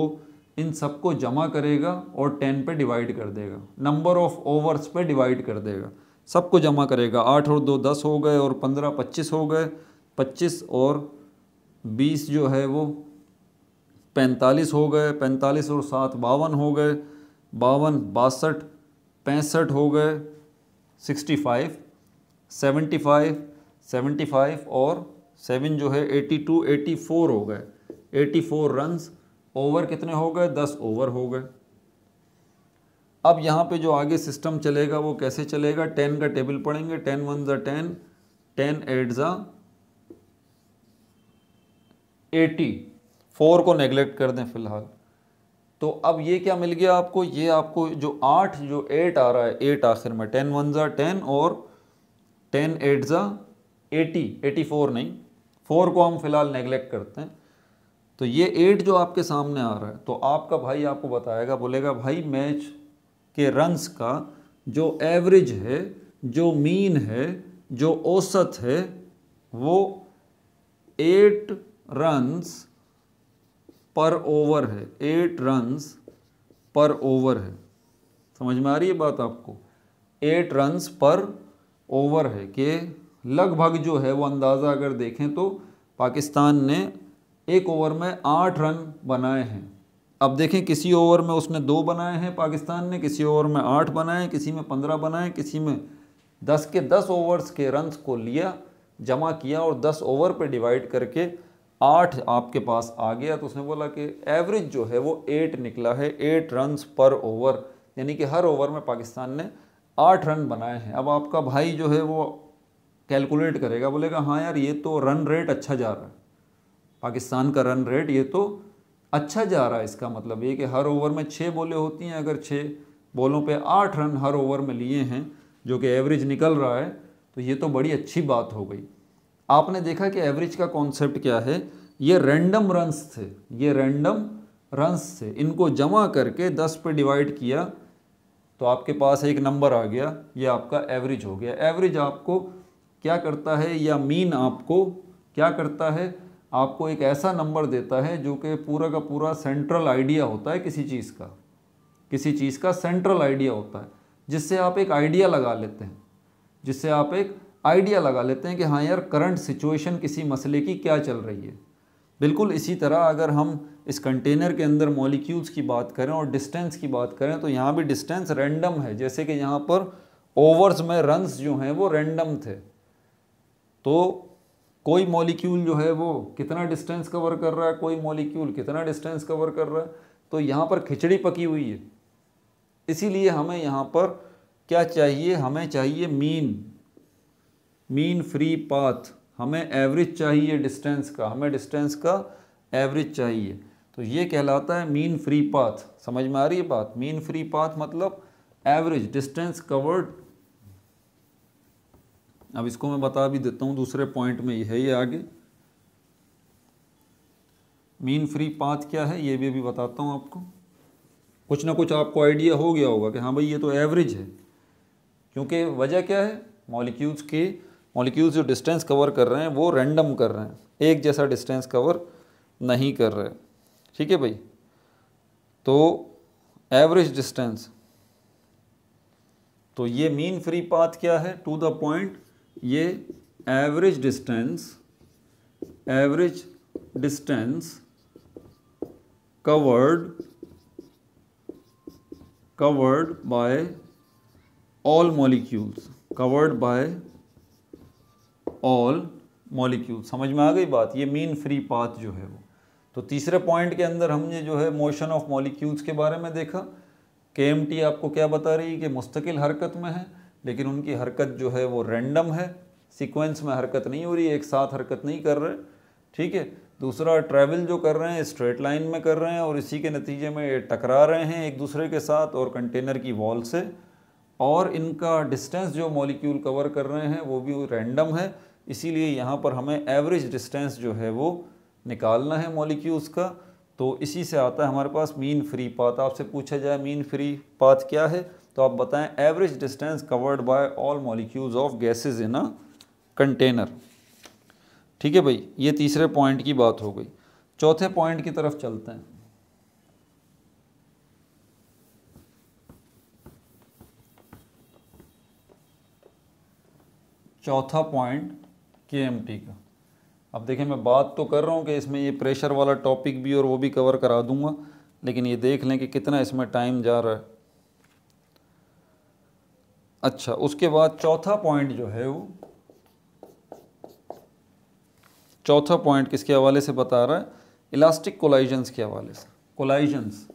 इन सबको जमा करेगा और टेन पे डिवाइड कर देगा नंबर ऑफ ओवर्स पे डिवाइड कर देगा सबको जमा करेगा आठ और दो दस हो गए और पंद्रह पच्चीस हो गए पच्चीस और बीस जो है वो पैंतालीस हो गए पैंतालीस और सात बावन हो गए बावन बासठ पैंसठ हो गए sixty five seventy five seventy five और सेवन जो है एटी टू एटी फोर हो गए एटी फोर रन्स ओवर कितने हो गए दस ओवर हो गए अब यहाँ पे जो आगे सिस्टम चलेगा वो कैसे चलेगा टेन का टेबल पढ़ेंगे टेन वन ज़ा टेन टेन एट ज़ा एटी फोर को नेगलेक्ट कर दें फिलहाल तो अब ये क्या मिल गया आपको ये आपको जो आठ जो एट आ रहा है एट आखिर में टेन वन ज़ा टेन और टेन एट ज़ा एटी एटी फोर नहीं फोर को हम फिलहाल नेगलेक्ट करते हैं तो ये एट जो आपके सामने आ रहा है तो आपका भाई आपको बताएगा बोलेगा भाई मैच के रन्स का जो एवरेज है जो मीन है जो औसत है वो एट रन्स पर ओवर है एट रन्स पर ओवर है समझ में आ रही है बात आपको एट रन्स पर ओवर है कि लगभग जो है वो अंदाज़ा अगर देखें तो पाकिस्तान ने एक ओवर में आठ रन बनाए हैं अब देखें किसी ओवर में उसने दो बनाए हैं पाकिस्तान ने किसी ओवर में आठ बनाए किसी में पंद्रह बनाए किसी में दस के दस ओवर्स के रन्स को लिया जमा किया और दस ओवर पर डिवाइड करके आठ आपके पास आ गया तो उसने बोला कि एवरेज जो है वो एट निकला है एट रन्स पर ओवर यानी कि हर ओवर में पाकिस्तान ने आठ रन बनाए हैं अब आपका भाई जो है वो कैलकुलेट करेगा बोलेगा हाँ यार ये तो रन रेट अच्छा जा रहा है पाकिस्तान का रन रेट ये तो अच्छा जा रहा है इसका मतलब ये कि हर ओवर में छः बॉलें होती हैं अगर छः बॉलों पे आठ रन हर ओवर में लिए हैं जो कि एवरेज निकल रहा है तो ये तो बड़ी अच्छी बात हो गई आपने देखा कि एवरेज का कॉन्सेप्ट क्या है ये रैंडम रन्स थे ये रैंडम रन्स थे इनको जमा करके दस पे डिवाइड किया तो आपके पास एक नंबर आ गया ये आपका एवरेज हो गया एवरेज आपको क्या करता है या मीन आपको क्या करता है आपको एक ऐसा नंबर देता है जो कि पूरा का पूरा सेंट्रल आइडिया होता है किसी चीज़ का किसी चीज़ का सेंट्रल आइडिया होता है जिससे आप एक आइडिया लगा लेते हैं जिससे आप एक आइडिया लगा लेते हैं कि हाँ यार करंट सिचुएशन किसी मसले की क्या चल रही है बिल्कुल इसी तरह अगर हम इस कंटेनर के अंदर मॉलिक्यूल्स की बात करें और डिस्टेंस की बात करें तो यहाँ भी डिस्टेंस रैंडम है जैसे कि यहाँ पर ओवर्स में रन्स जो हैं वो रैंडम थे तो कोई मॉलिक्यूल जो है वो कितना डिस्टेंस कवर कर रहा है कोई मॉलिक्यूल कितना डिस्टेंस कवर कर रहा है तो यहाँ पर खिचड़ी पकी हुई है इसीलिए हमें यहाँ पर क्या चाहिए हमें चाहिए मीन मीन फ्री पाथ हमें एवरेज चाहिए डिस्टेंस का हमें डिस्टेंस का एवरेज चाहिए तो ये कहलाता है मीन फ्री पाथ समझ में आ रही है बात मीन फ्री पाथ मतलब एवरेज डिस्टेंस कवर्ड अब इसको मैं बता भी देता हूँ दूसरे पॉइंट में ये है ये आगे मीन फ्री पाथ क्या है ये भी अभी बताता हूँ आपको कुछ ना कुछ आपको आइडिया हो गया होगा कि हाँ भाई ये तो एवरेज है क्योंकि वजह क्या है मॉलिक्यूल्स के मॉलिक्यूल्स जो डिस्टेंस कवर कर रहे हैं वो रैंडम कर रहे हैं एक जैसा डिस्टेंस कवर नहीं कर रहे ठीक है भाई तो एवरेज डिस्टेंस तो ये मीन फ्री पाथ क्या है टू द पॉइंट ये average distance average distance covered covered by all molecules covered by all molecule समझ में आ गई बात ये मीन फ्री पाथ जो है वो तो तीसरे पॉइंट के अंदर हमने जो है मोशन ऑफ मॉलिक्यूल्स के बारे में देखा के आपको क्या बता रही है कि मुस्तकिल हरकत में है लेकिन उनकी हरकत जो है वो रेंडम है सीक्वेंस में हरकत नहीं हो रही एक साथ हरकत नहीं कर रहे ठीक है दूसरा ट्रैवल जो कर रहे हैं स्ट्रेट लाइन में कर रहे हैं और इसी के नतीजे में टकरा रहे हैं एक दूसरे के साथ और कंटेनर की वॉल से और इनका डिस्टेंस जो मॉलिक्यूल कवर कर रहे हैं वो भी रैंडम है इसीलिए यहाँ पर हमें एवरेज डिस्टेंस जो है वो निकालना है मॉलिक्यूल्स का तो इसी से आता है हमारे पास मीन फ्री पाथ आपसे पूछा जाए मीन फ्री पाथ क्या है तो आप बताएं average distance covered by all molecules of gases in a container ठीक है भाई ये तीसरे पॉइंट की बात हो गई चौथे पॉइंट की तरफ चलते हैं चौथा पॉइंट के का अब देखें मैं बात तो कर रहा हूँ कि इसमें ये प्रेशर वाला टॉपिक भी और वो भी कवर करा दूंगा लेकिन ये देख लें कि कितना इसमें टाइम जा रहा है अच्छा उसके बाद चौथा पॉइंट जो है वो चौथा पॉइंट किसके हवाले से बता रहा है इलास्टिक कोलाइजन्स के हवाले से कोलाइजन्स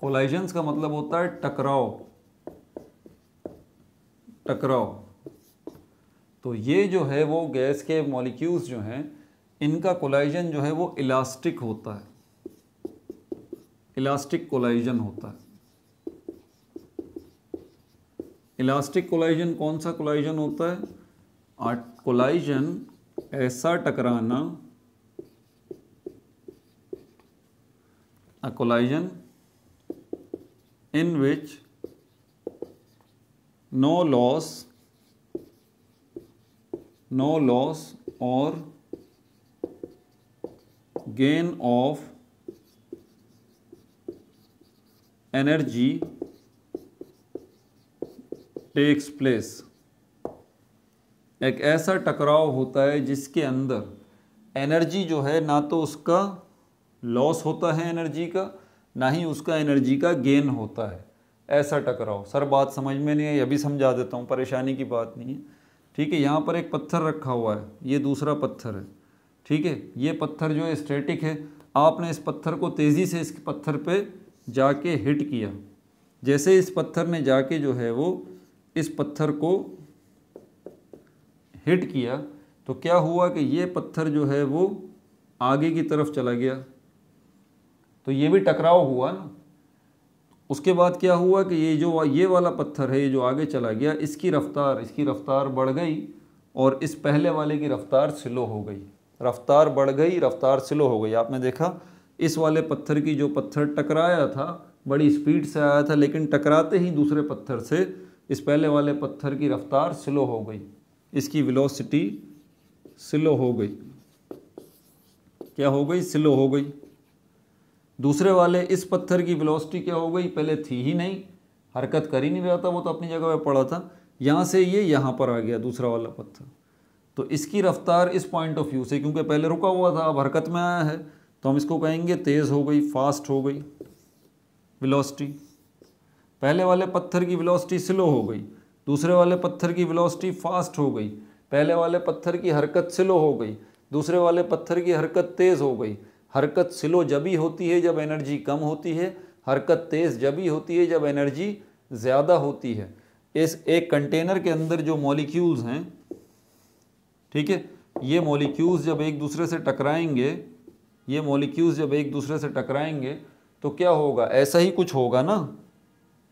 कोलाइजन्स का मतलब होता है टकराव टकराव तो ये जो है वो गैस के मॉलिक्यूल्स जो हैं इनका कोलाइजन जो है वो इलास्टिक होता है इलास्टिक कोलाइजन होता है इलास्टिक कोलाइजन कौन सा कोलाइजन होता है कोलाइजन ऐसा टकराना a collision in which no loss no loss और gain of energy takes place एक ऐसा टकराव होता है जिसके अंदर एनर्जी जो है ना तो उसका लॉस होता है एनर्जी का ना ही उसका एनर्जी का गेन होता है ऐसा टकराव सर बात समझ में नहीं है अभी समझा देता हूँ परेशानी की बात नहीं है ठीक है यहाँ पर एक पत्थर रखा हुआ है ये दूसरा पत्थर है ठीक है ये पत्थर जो है स्ट्रेटिक है आपने इस पत्थर को तेज़ी से इस पत्थर पे जाके हिट किया जैसे इस पत्थर ने जाके जो है वो इस पत्थर को हिट किया तो क्या हुआ कि ये पत्थर जो है वो आगे की तरफ चला गया तो ये भी टकराव हुआ ना उसके बाद क्या हुआ कि ये जो ये वाला पत्थर है ये जो आगे चला गया इसकी रफ़्तार इसकी रफ़्तार बढ़ गई और इस पहले वाले की रफ़्तार स्लो हो गई रफ़्तार बढ़ गई रफ़्तार स्लो हो गई आपने देखा इस वाले पत्थर की जो पत्थर टकराया था बड़ी स्पीड से आया था लेकिन टकराते ही दूसरे पत्थर से इस पहले वाले पत्थर की रफ्तार स्लो हो गई इसकी विलोसिटी स्लो हो गई क्या हो गई स्लो हो गई दूसरे वाले इस पत्थर की वेलोसिटी क्या हो गई पहले थी ही नहीं हरकत कर ही नहीं रहा था वो तो अपनी जगह पर पड़ा था यहाँ से ये यहाँ पर आ गया दूसरा वाला पत्थर तो इसकी रफ्तार इस पॉइंट ऑफ व्यू से क्योंकि पहले रुका हुआ था अब हरकत में आया है तो हम इसको कहेंगे तेज़ हो गई फास्ट हो गई वेलोसिटी पहले वाले पत्थर की वेलोसिटी स्लो हो गई दूसरे वाले पत्थर की वेलोसिटी फास्ट हो गई पहले वाले पत्थर की हरकत स्लो हो गई दूसरे वाले पत्थर की हरकत तेज़ हो गई हरकत स्लो जब ही होती है जब एनर्जी कम होती है हरकत तेज़ जब ही होती है जब एनर्जी ज़्यादा होती है इस एक कंटेनर के अंदर जो मॉलिक्यूल्स हैं ठीक है ये मॉलिक्यूल्स जब एक दूसरे से टकराएंगे ये मॉलिक्यूल्स जब एक दूसरे से टकराएंगे तो क्या होगा ऐसा ही कुछ होगा ना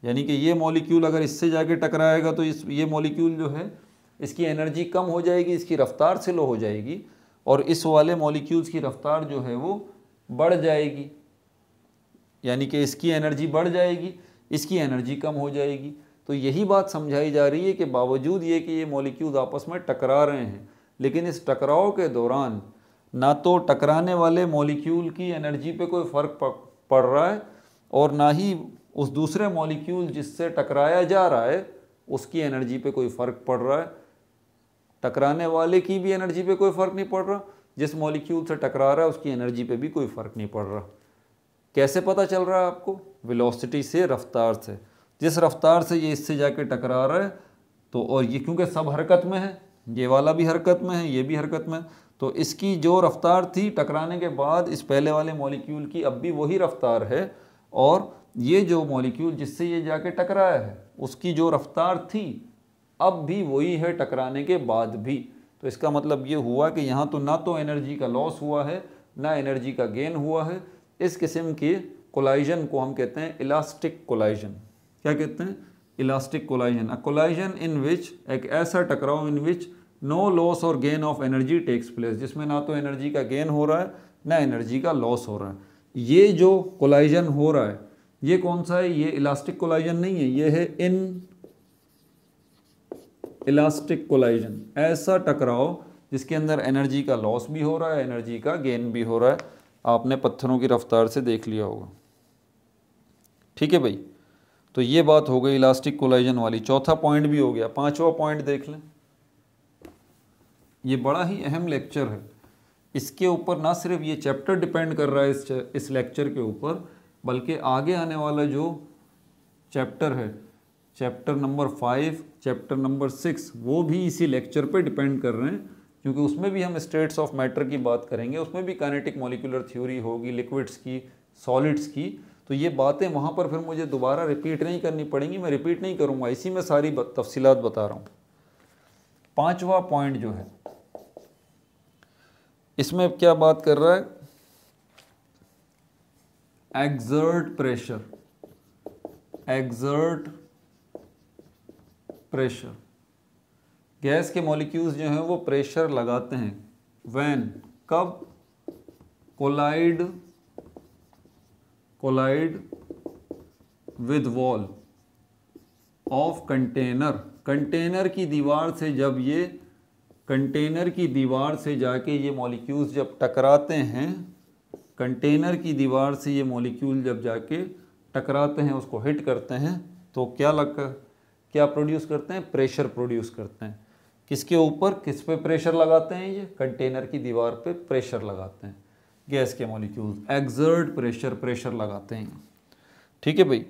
यानी कि ये मॉलिक्यूल अगर इससे जाके टकराएगा तो इस ये मॉलिक्यूल जो है इसकी एनर्जी कम हो जाएगी इसकी रफ़्तार स्लो हो जाएगी और इस वाले मॉलिक्यूल्स की रफ़्तार जो है वो बढ़ जाएगी यानी कि इसकी एनर्जी बढ़ जाएगी इसकी एनर्जी कम हो जाएगी तो यही बात समझाई जा रही है कि बावजूद ये कि ये मॉलिक्यूल्स आपस में टकरा रहे हैं लेकिन इस टकराव के दौरान ना तो टकराने वाले मॉलिक्यूल की एनर्जी पे कोई फ़र्क पड़ रहा है और ना ही उस दूसरे मॉलिक्यूल जिससे टकराया जा रहा है उसकी एनर्जी पे कोई फ़र्क पड़ रहा है टकराने वाले की भी एनर्जी पे कोई फ़र्क नहीं पड़ रहा जिस मॉलिक्यूल से टकरा रहा है उसकी एनर्जी पे भी कोई फ़र्क नहीं पड़ रहा कैसे पता चल रहा है आपको विलोसिटी से रफ्तार से जिस रफ्तार से ये इससे जाके टकरा रहा है तो और ये क्योंकि सब हरकत में है ये वाला भी हरकत में है ये भी हरकत में तो इसकी जो रफ़्तार थी टकराने के बाद इस पहले वाले मॉलिक्यूल की अब भी वही रफ़्तार है और ये जो मॉलिक्यूल जिससे ये जाके टकराया है उसकी जो रफ़्तार थी अब भी वही है टकराने के बाद भी तो इसका मतलब ये हुआ कि यहाँ तो ना तो एनर्जी का लॉस हुआ है ना एनर्जी का गेन हुआ है इस किस्म के कोलाइजन को हम कहते हैं इलास्टिक कोलाइजन क्या कहते हैं elastic collision a collision in which एक ऐसा टकराव इन विच नो लॉस और gain of energy takes place जिसमें ना तो एनर्जी का गेन हो रहा है ना एनर्जी का लॉस हो रहा है ये जो कोलाइजन हो रहा है ये कौन सा है ये इलास्टिक कोलाइजन नहीं है ये है इन इलास्टिक कोलाइजन ऐसा टकराव जिसके अंदर एनर्जी का लॉस भी हो रहा है एनर्जी का गेन भी हो रहा है आपने पत्थरों की रफ्तार से देख लिया होगा ठीक है भाई तो ये बात हो गई इलास्टिक कोलाइजन वाली चौथा पॉइंट भी हो गया पांचवा पॉइंट देख लें ये बड़ा ही अहम लेक्चर है इसके ऊपर ना सिर्फ ये चैप्टर डिपेंड कर रहा है इस इस लेक्चर के ऊपर बल्कि आगे आने वाला जो चैप्टर है chapter number five chapter number six वो भी इसी लेक्चर पे डिपेंड कर रहे हैं क्योंकि उसमें भी हम स्टेट्स ऑफ मैटर की बात करेंगे उसमें भी कैनेटिक मोलिकुलर थ्योरी होगी लिक्विड्स की सॉलिड्स की तो ये बातें वहाँ पर फिर मुझे दोबारा रिपीट नहीं करनी पड़ेंगी मैं रिपीट नहीं करूँगा इसी में सारी तफसीत बता रहा हूँ पाँचवा पॉइंट जो है इसमें क्या बात कर रहा है exert pressure exert pressure gas के मॉलिक्यूल्स जो हैं वो प्रेशर लगाते हैं वैन कब collide collide with wall of container container की दीवार से जब ये कंटेनर की दीवार से जाके ये मॉलिक्यूल्स जब टकराते हैं कंटेनर की दीवार से ये मॉलिक्यूल जब जाके टकराते हैं उसको हिट करते हैं तो क्या लग क्या प्रोड्यूस करते हैं प्रेशर प्रोड्यूस करते हैं किसके ऊपर किस पे प्रेशर लगाते हैं ये कंटेनर की दीवार पे प्रेशर लगाते हैं गैस के मॉलिक्यूल्स एग्जर्ट प्रेशर प्रेशर लगाते हैं ठीक है भाई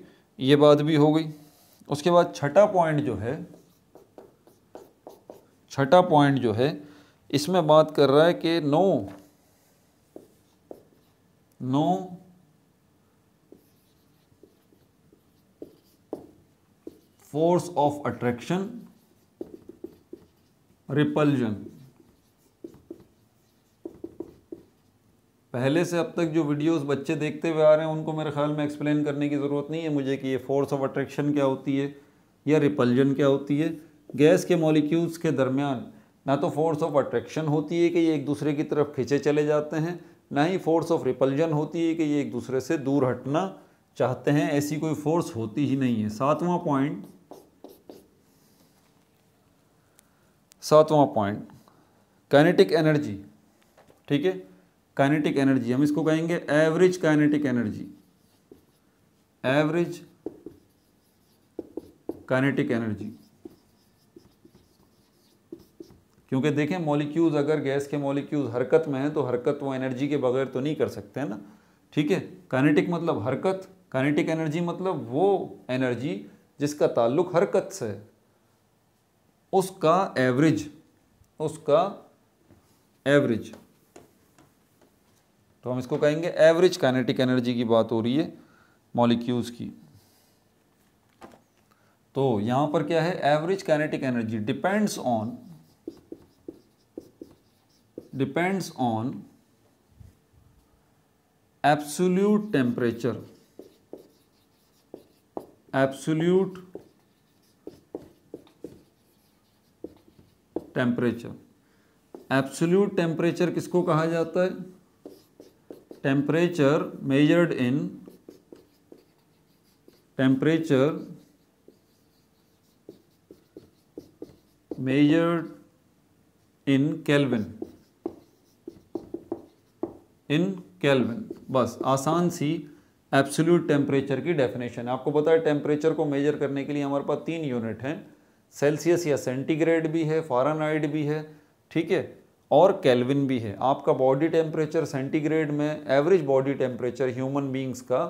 ये बात भी हो गई उसके बाद छठा पॉइंट जो है छठा पॉइंट जो है इसमें बात कर रहा है कि no no force of attraction repulsion पहले से अब तक जो वीडियोस बच्चे देखते हुए आ रहे हैं उनको मेरे ख्याल में एक्सप्लेन करने की ज़रूरत नहीं है मुझे कि ये फोर्स ऑफ अट्रैक्शन क्या होती है या रिपल्जन क्या होती है गैस के मॉलिक्यूल्स के दरमियान ना तो फोर्स ऑफ अट्रैक्शन होती है कि ये एक दूसरे की तरफ खींचे चले जाते हैं ना ही फोर्स ऑफ रिपल्जन होती है कि ये एक दूसरे से दूर हटना चाहते हैं ऐसी कोई फोर्स होती ही नहीं है सातवां पॉइंट सातवां पॉइंट काइनेटिक एनर्जी ठीक है काइनेटिक एनर्जी हम इसको कहेंगे average kinetic energy average kinetic energy क्योंकि देखें मॉलिक्यूल्स अगर गैस के मॉलिक्यूल्स हरकत में हैं तो हरकत वो एनर्जी के बगैर तो नहीं कर सकते हैं ना ठीक है कानेटिक मतलब हरकत कानेटिक एनर्जी मतलब वो एनर्जी जिसका ताल्लुक हरकत से है उसका एवरेज उसका एवरेज तो हम इसको कहेंगे एवरेज कानेटिक एनर्जी की बात हो रही है मॉलिक्यूल्स की तो यहां पर क्या है average kinetic energy depends on depends on absolute temperature absolute temperature absolute temperature किसको कहा जाता है temperature measured in temperature measured in Kelvin in Kelvin बस आसान सी एब्सोल्यूट टेम्परेचर की डेफिनेशन है आपको पता है टेम्परेचर को मेजर करने के लिए हमारे पास तीन यूनिट हैं सेल्सियस या सेंटीग्रेड भी है फॉरनाइड भी है ठीक है और केल्विन भी है आपका बॉडी टेम्परेचर सेंटीग्रेड में average body temperature human beings का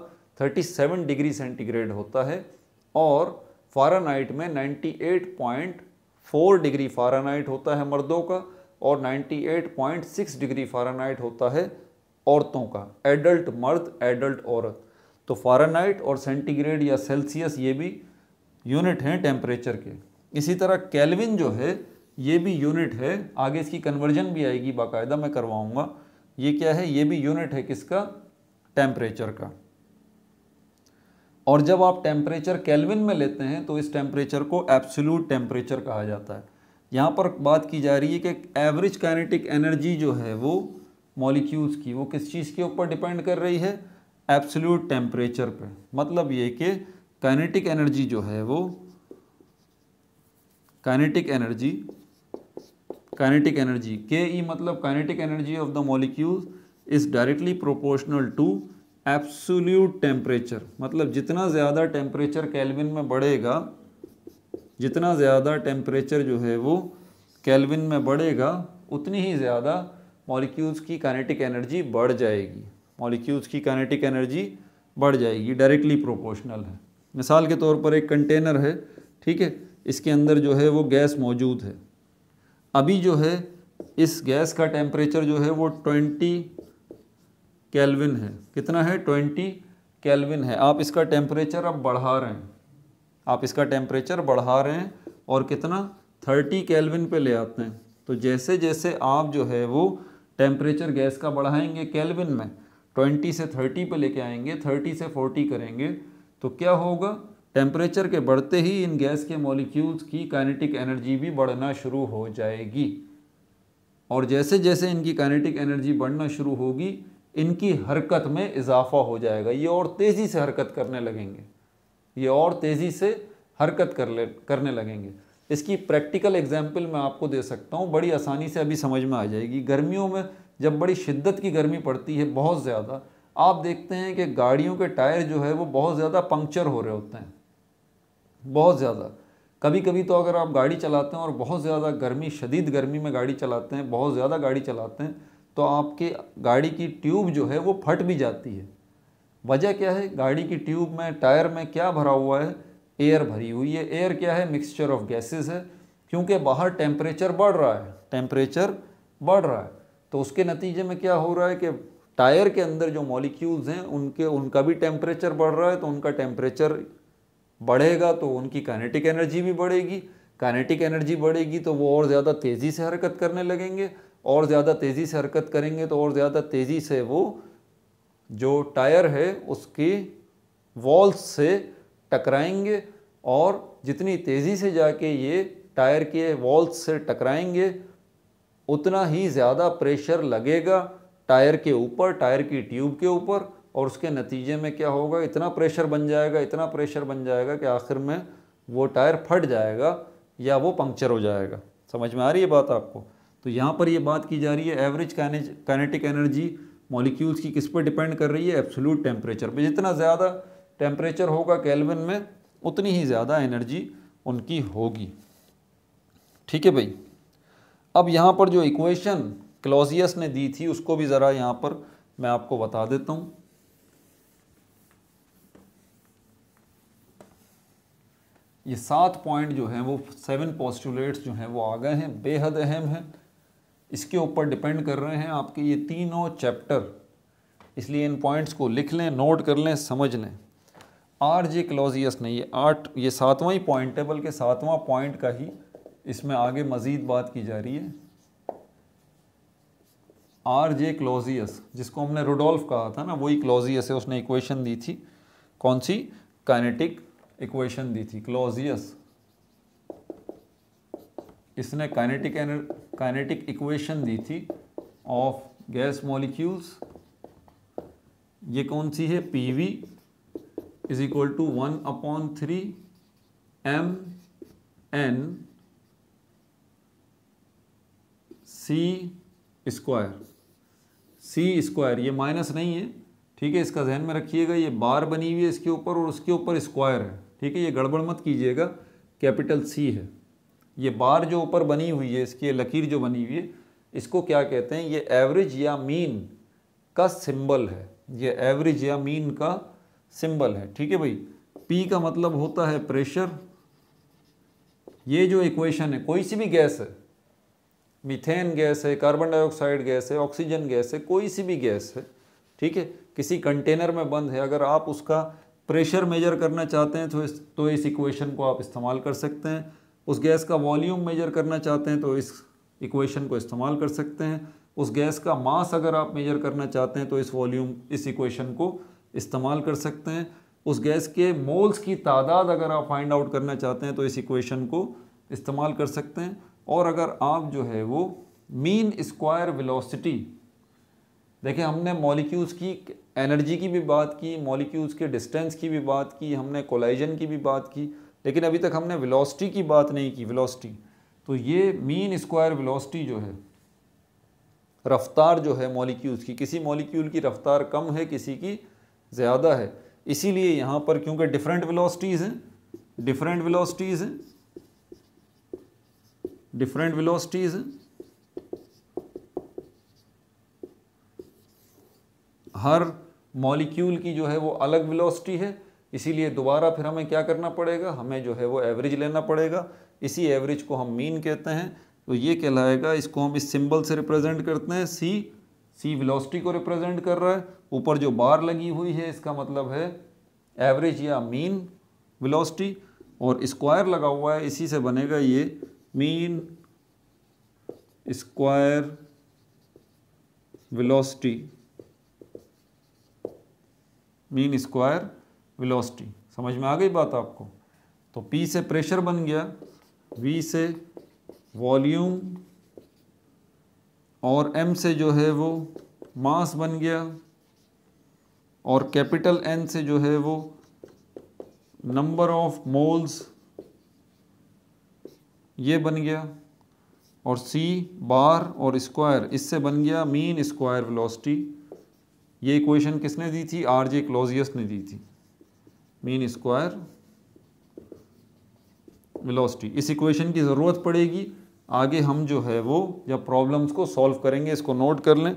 37 डिग्री सेंटीग्रेड होता है और फॉरनाइट में 98.4 डिग्री फारानाइट होता है मर्दों का और 98.6 डिग्री फारानाइट होता है औरतों का एडल्ट मर्द एडल्ट औरत तो फ़ारेनहाइट और सेंटीग्रेड या सेल्सियस ये भी यूनिट हैं टेम्परेचर के इसी तरह कैलविन जो है ये भी यूनिट है आगे इसकी कन्वर्जन भी आएगी बाकायदा मैं करवाऊँगा ये क्या है ये भी यूनिट है किसका टेम्परेचर का और जब आप टेम्परेचर कैलविन में लेते हैं तो इस टेम्परेचर को एब्सोल्यूट टेम्परेचर कहा जाता है यहाँ पर बात की जा रही है कि एवरेज कैनेटिक एनर्जी जो है वो मॉलिक्यूल्स की वो किस चीज़ के ऊपर डिपेंड कर रही है एब्सोल्यूट टेम्परेचर पे मतलब ये कि काइनेटिक एनर्जी जो है वो काइनेटिक एनर्जी काइनेटिक एनर्जी के ई मतलब kinetic energy of the molecule is directly proportional to absolute temperature मतलब जितना ज़्यादा टेम्परेचर कैलविन में बढ़ेगा जितना ज़्यादा टेम्परेचर जो है वो कैलविन में बढ़ेगा उतनी ही ज़्यादा मॉलिक्यूल्स की काइनेटिक एनर्जी बढ़ जाएगी मॉलिक्यूल्स की काइनेटिक एनर्जी बढ़ जाएगी डायरेक्टली प्रोपोर्शनल है मिसाल के तौर पर एक कंटेनर है ठीक है इसके अंदर जो है वो गैस मौजूद है अभी जो है इस गैस का टेम्परेचर जो है वो ट्वेंटी कैलविन है कितना है ट्वेंटी कैलविन है आप इसका टेम्परेचर अब बढ़ा रहे हैं आप इसका टेम्परेचर बढ़ा रहे हैं और कितना थर्टी कैलविन पे ले आते हैं तो जैसे जैसे आप जो है वो टेम्परेचर गैस का बढ़ाएंगे कैलविन में 20 से 30 पे लेके आएंगे 30 से 40 करेंगे तो क्या होगा टेम्परेचर के बढ़ते ही इन गैस के मॉलिक्यूल्स की काइनेटिक एनर्जी भी बढ़ना शुरू हो जाएगी और जैसे जैसे इनकी काइनेटिक एनर्जी बढ़ना शुरू होगी इनकी हरकत में इजाफा हो जाएगा ये और तेज़ी से हरकत करने लगेंगे ये और तेज़ी से हरकत कर ले करने लगेंगे इसकी प्रैक्टिकल एग्जाम्पल मैं आपको दे सकता हूँ बड़ी आसानी से अभी समझ में आ जाएगी गर्मियों में जब बड़ी शिद्दत की गर्मी पड़ती है बहुत ज़्यादा आप देखते हैं कि गाड़ियों के टायर जो है वो बहुत ज़्यादा पंक्चर हो रहे होते हैं बहुत ज़्यादा कभी कभी तो अगर आप गाड़ी चलाते हैं और बहुत ज़्यादा गर्मी शदीद गर्मी में गाड़ी चलाते हैं बहुत ज़्यादा गाड़ी चलाते हैं तो आपके गाड़ी की ट्यूब जो है वो फट भी जाती है वजह क्या है गाड़ी की ट्यूब में टायर में क्या भरा हुआ है एयर भरी हुई है एयर क्या है मिक्सचर ऑफ गैसेस है क्योंकि बाहर टेम्परेचर बढ़ रहा है टेम्परेचर बढ़ रहा है तो उसके नतीजे में क्या हो रहा है कि टायर के अंदर जो मॉलिक्यूल्स हैं उनके उनका भी टेम्परेचर बढ़ रहा है तो उनका टेम्परेचर बढ़ेगा तो उनकी कानेटिक एनर्जी भी बढ़ेगी कानेटिक एनर्जी बढ़ेगी तो वो और ज़्यादा तेज़ी से हरकत करने लगेंगे और ज़्यादा तेज़ी से हरकत करेंगे तो और ज़्यादा तेज़ी से वो जो टायर है उसकी वॉल्स से टकराएंगे और जितनी तेज़ी से जाके ये टायर के वॉल्स से टकराएंगे उतना ही ज़्यादा प्रेशर लगेगा टायर के ऊपर टायर की ट्यूब के ऊपर और उसके नतीजे में क्या होगा इतना प्रेशर बन जाएगा इतना प्रेशर बन जाएगा कि आखिर में वो टायर फट जाएगा या वो पंक्चर हो जाएगा समझ में आ रही है बात आपको तो यहाँ पर ये बात की जा रही है एवरेज काइनेटिक एनर्जी मॉलिक्यूल्स की किस पर डिपेंड कर रही है एब्सोल्यूट टेम्परेचर पर जितना ज़्यादा टेम्परेचर होगा कैलविन में उतनी ही ज़्यादा एनर्जी उनकी होगी ठीक है भाई अब यहाँ पर जो इक्वेशन क्लोजियस ने दी थी उसको भी ज़रा यहाँ पर मैं आपको बता देता हूँ ये सात पॉइंट जो हैं वो सेवन पॉस्टुलेट्स जो हैं वो आ गए हैं बेहद अहम हैं इसके ऊपर डिपेंड कर रहे हैं आपके ये तीनों चैप्टर इसलिए इन पॉइंट्स को लिख लें नोट कर लें समझ लें आर जे क्लोजियस ने ये आठ ये सातवां ही पॉइंट टेबल के सातवां पॉइंट का ही इसमें आगे मज़ीद बात की जा रही है आर जे क्लोजियस जिसको हमने रोडोल्फ कहा था ना वही क्लोजियस है उसने इक्वेशन दी थी कौन सी काइनेटिक इक्वेशन दी थी क्लोजियस इसने काइनेटिक काइनेटिक इक्वेशन दी थी ऑफ गैस मॉलिक्यूल्स ये कौन सी है P V is equal to one upon three M N C square C square ये माइनस नहीं है ठीक है इसका जहन में रखिएगा ये बार बनी हुई है इसके ऊपर और उसके ऊपर स्क्वायर है ठीक है ये गड़बड़ मत कीजिएगा कैपिटल सी है ये बार जो ऊपर बनी हुई है इसकी लकीर जो बनी हुई है इसको क्या कहते हैं ये एवरेज या मीन का सिंबल है ये एवरेज या मीन का सिंबल है ठीक है भाई पी का मतलब होता है प्रेशर ये जो इक्वेशन है कोई सी भी गैस है मीथेन गैस है कार्बन डाइऑक्साइड गैस है ऑक्सीजन गैस है कोई सी भी गैस है ठीक है किसी कंटेनर में बंद है अगर आप उसका प्रेशर मेजर करना चाहते हैं तो इस तो इस इक्वेशन को आप इस्तेमाल कर सकते हैं उस गैस का वॉल्यूम मेजर करना चाहते हैं तो इस इक्वेशन को इस्तेमाल कर सकते हैं उस गैस का मास अगर आप मेजर करना चाहते हैं तो इस वॉल्यूम इस इक्वेशन को इस्तेमाल कर सकते हैं उस गैस के मोल्स की तादाद अगर आप फाइंड आउट करना चाहते हैं तो इस इक्वेशन को इस्तेमाल कर सकते हैं और अगर आप जो है वो मीन स्क्वायर वेलोसिटी देखिए हमने मॉलिक्यूल्स की एनर्जी की भी बात की मॉलिक्यूल्स के डिस्टेंस की भी बात की हमने कोलाइजन की भी बात की लेकिन अभी तक हमने वेलोसिटी की बात नहीं की वेलोसिटी तो ये मीन स्क्वायर वेलोसिटी जो है रफ्तार जो है मॉलिक्यूल्स की किसी मॉलिक्यूल की रफ्तार कम है किसी की ज़्यादा है इसीलिए यहाँ पर क्योंकि डिफरेंट विलोसिटीज हैं डिफरेंट विलोसिटीज़ हैं डिफरेंट विलोसिटीज़ हैं हर मॉलिक्यूल की जो है वो अलग वेलोसिटी है इसीलिए दोबारा फिर हमें क्या करना पड़ेगा हमें जो है वो एवरेज लेना पड़ेगा इसी एवरेज को हम मीन कहते हैं तो ये कहलाएगा इसको हम इस सिंबल से रिप्रेजेंट करते हैं सी सी वेलोसिटी को रिप्रेजेंट कर रहा है ऊपर जो बार लगी हुई है इसका मतलब है एवरेज या मीन वेलोसिटी और स्क्वायर लगा हुआ है इसी से बनेगा ये mean square velocity mean square velocity समझ में आ गई बात आपको तो पी से प्रेशर बन गया वी से वॉल्यूम और m से जो है वो मास बन गया और कैपिटल N से जो है वो नंबर ऑफ मोल्स ये बन गया और C बार और स्क्वायर इससे बन गया मीन स्क्वायर वेलोसिटी ये इक्वेशन किसने दी थी आर जे क्लोजियस ने दी थी मीन स्क्वायर वेलोसिटी इस इक्वेशन की ज़रूरत पड़ेगी आगे हम जो है वो या प्रॉब्लम्स को सॉल्व करेंगे इसको नोट कर लें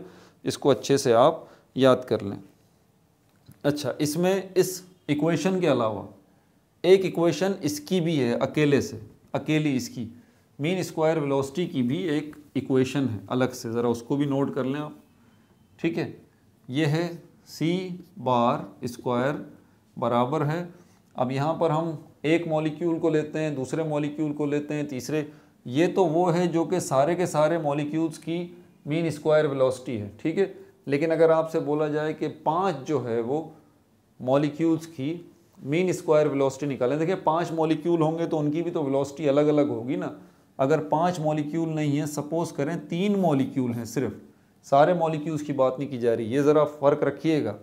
इसको अच्छे से आप याद कर लें अच्छा इसमें इस इक्वेशन के अलावा एक इक्वेशन इसकी भी है अकेले से अकेली इसकी मीन स्क्वायर वेलोसिटी की भी एक इक्वेशन है अलग से ज़रा उसको भी नोट कर लें आप ठीक है ये है सी बार स्क्वायर बराबर है अब यहाँ पर हम एक मॉलिक्यूल को लेते हैं दूसरे मॉलिक्यूल को लेते हैं तीसरे ये तो वो है जो कि सारे के सारे मॉलिक्यूल्स की मीन स्क्वायर वेलोसिटी है ठीक है लेकिन अगर आपसे बोला जाए कि पाँच जो है वो मॉलिक्यूल्स की मीन स्क्वायर वेलोसिटी निकालें देखिए पांच मॉलिक्यूल होंगे तो उनकी भी तो वेलोसिटी अलग अलग होगी ना अगर पांच मॉलिक्यूल नहीं है सपोज करें तीन मॉलिक्यूल हैं सिर्फ सारे मॉलिक्यूल्स की बात नहीं की जा रही ये ज़रा फ़र्क रखिएगा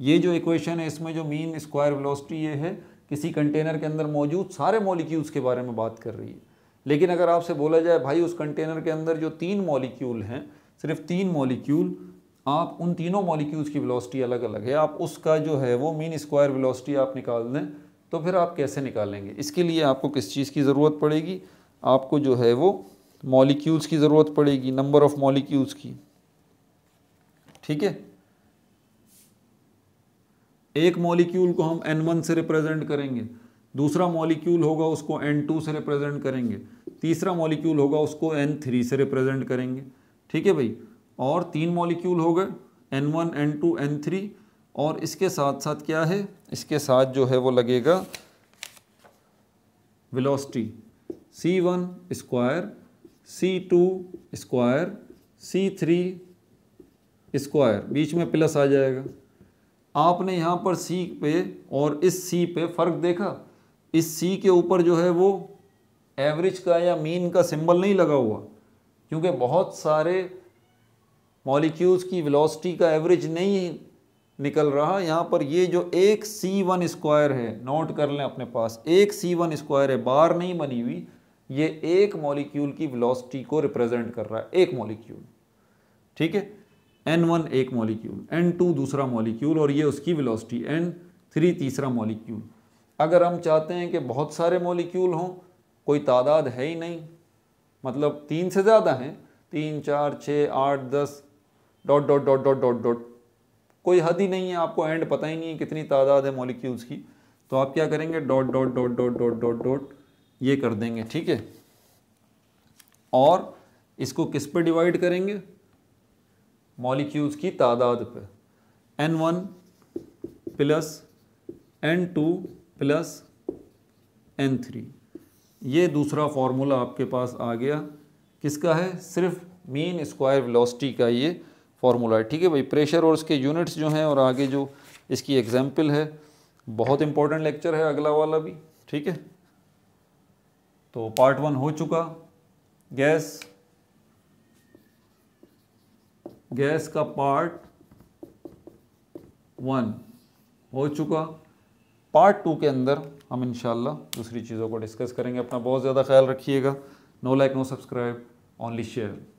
ये जो इक्वेशन है इसमें जो मीन स्क्वायर वेलोसिटी ये है किसी कंटेनर के अंदर मौजूद सारे मॉलिक्यूल्स के बारे में बात कर रही है लेकिन अगर आपसे बोला जाए भाई उस कंटेनर के अंदर जो तीन मॉलिक्यूल हैं सिर्फ तीन मॉलिक्यूल आप उन तीनों मॉलिक्यूल्स की वेलोसिटी अलग अलग है आप उसका जो है वो मीन स्क्वायर वेलोसिटी आप निकाल दें तो फिर आप कैसे निकालेंगे इसके लिए आपको किस चीज़ की ज़रूरत पड़ेगी आपको जो है वो मॉलिक्यूल्स की ज़रूरत पड़ेगी नंबर ऑफ़ मॉलिक्यूल्स की ठीक है एक मॉलिक्यूल को हम N1 से रिप्रेजेंट करेंगे दूसरा मॉलिक्यूल होगा उसको N2 से रिप्रेजेंट करेंगे तीसरा मॉलिक्यूल होगा उसको N3 से रिप्रेजेंट करेंगे ठीक है भाई और तीन मॉलिक्यूल हो गए N1, N2, N3 और इसके साथ साथ क्या है इसके साथ जो है वो लगेगा velocity C1 square C2 square C3 square बीच में प्लस आ जाएगा आपने यहाँ पर सी पे और इस सी पे फ़र्क देखा इस सी के ऊपर जो है वो एवरेज का या मीन का सिंबल नहीं लगा हुआ क्योंकि बहुत सारे मॉलिक्यूल्स की वेलोसिटी का एवरेज नहीं निकल रहा यहाँ पर ये जो एक सी वन स्क्वायर है नोट कर लें अपने पास एक सी वन स्क्वायर है बार नहीं बनी हुई ये एक मॉलिक्यूल की वेलोसिटी को रिप्रेजेंट कर रहा है एक मॉलिक्यूल ठीक है एन वन एक मॉलिक्यूल एन टू दूसरा मॉलिक्यूल और ये उसकी वेलोसिटी एन थ्री तीसरा मॉलिक्यूल अगर हम चाहते हैं कि बहुत सारे मोलिक्यूल हों कोई तादाद है ही नहीं मतलब तीन से ज़्यादा हैं तीन चार छः आठ दस dot dot dot dot dot dot कोई हद ही नहीं है आपको एंड पता ही नहीं है कितनी तादाद है मॉलिक्यूल्स की तो आप क्या करेंगे dot dot dot dot dot dot dot ये कर देंगे ठीक है और इसको किस पर डिवाइड करेंगे मॉलिक्यूल्स की तादाद पर n one plus n two plus n three ये दूसरा फार्मूला आपके पास आ गया किसका है सिर्फ मीन स्क्वायर वेलोसिटी का ये फार्मूला है ठीक है भाई प्रेशर और इसके यूनिट्स जो हैं और आगे जो इसकी एग्जाम्पल है बहुत इंपॉर्टेंट लेक्चर है अगला वाला भी ठीक है तो पार्ट वन हो चुका गैस गैस का पार्ट वन हो चुका पार्ट टू के अंदर हम इन दूसरी चीज़ों को डिस्कस करेंगे अपना बहुत ज़्यादा ख्याल रखिएगा no like no subscribe only share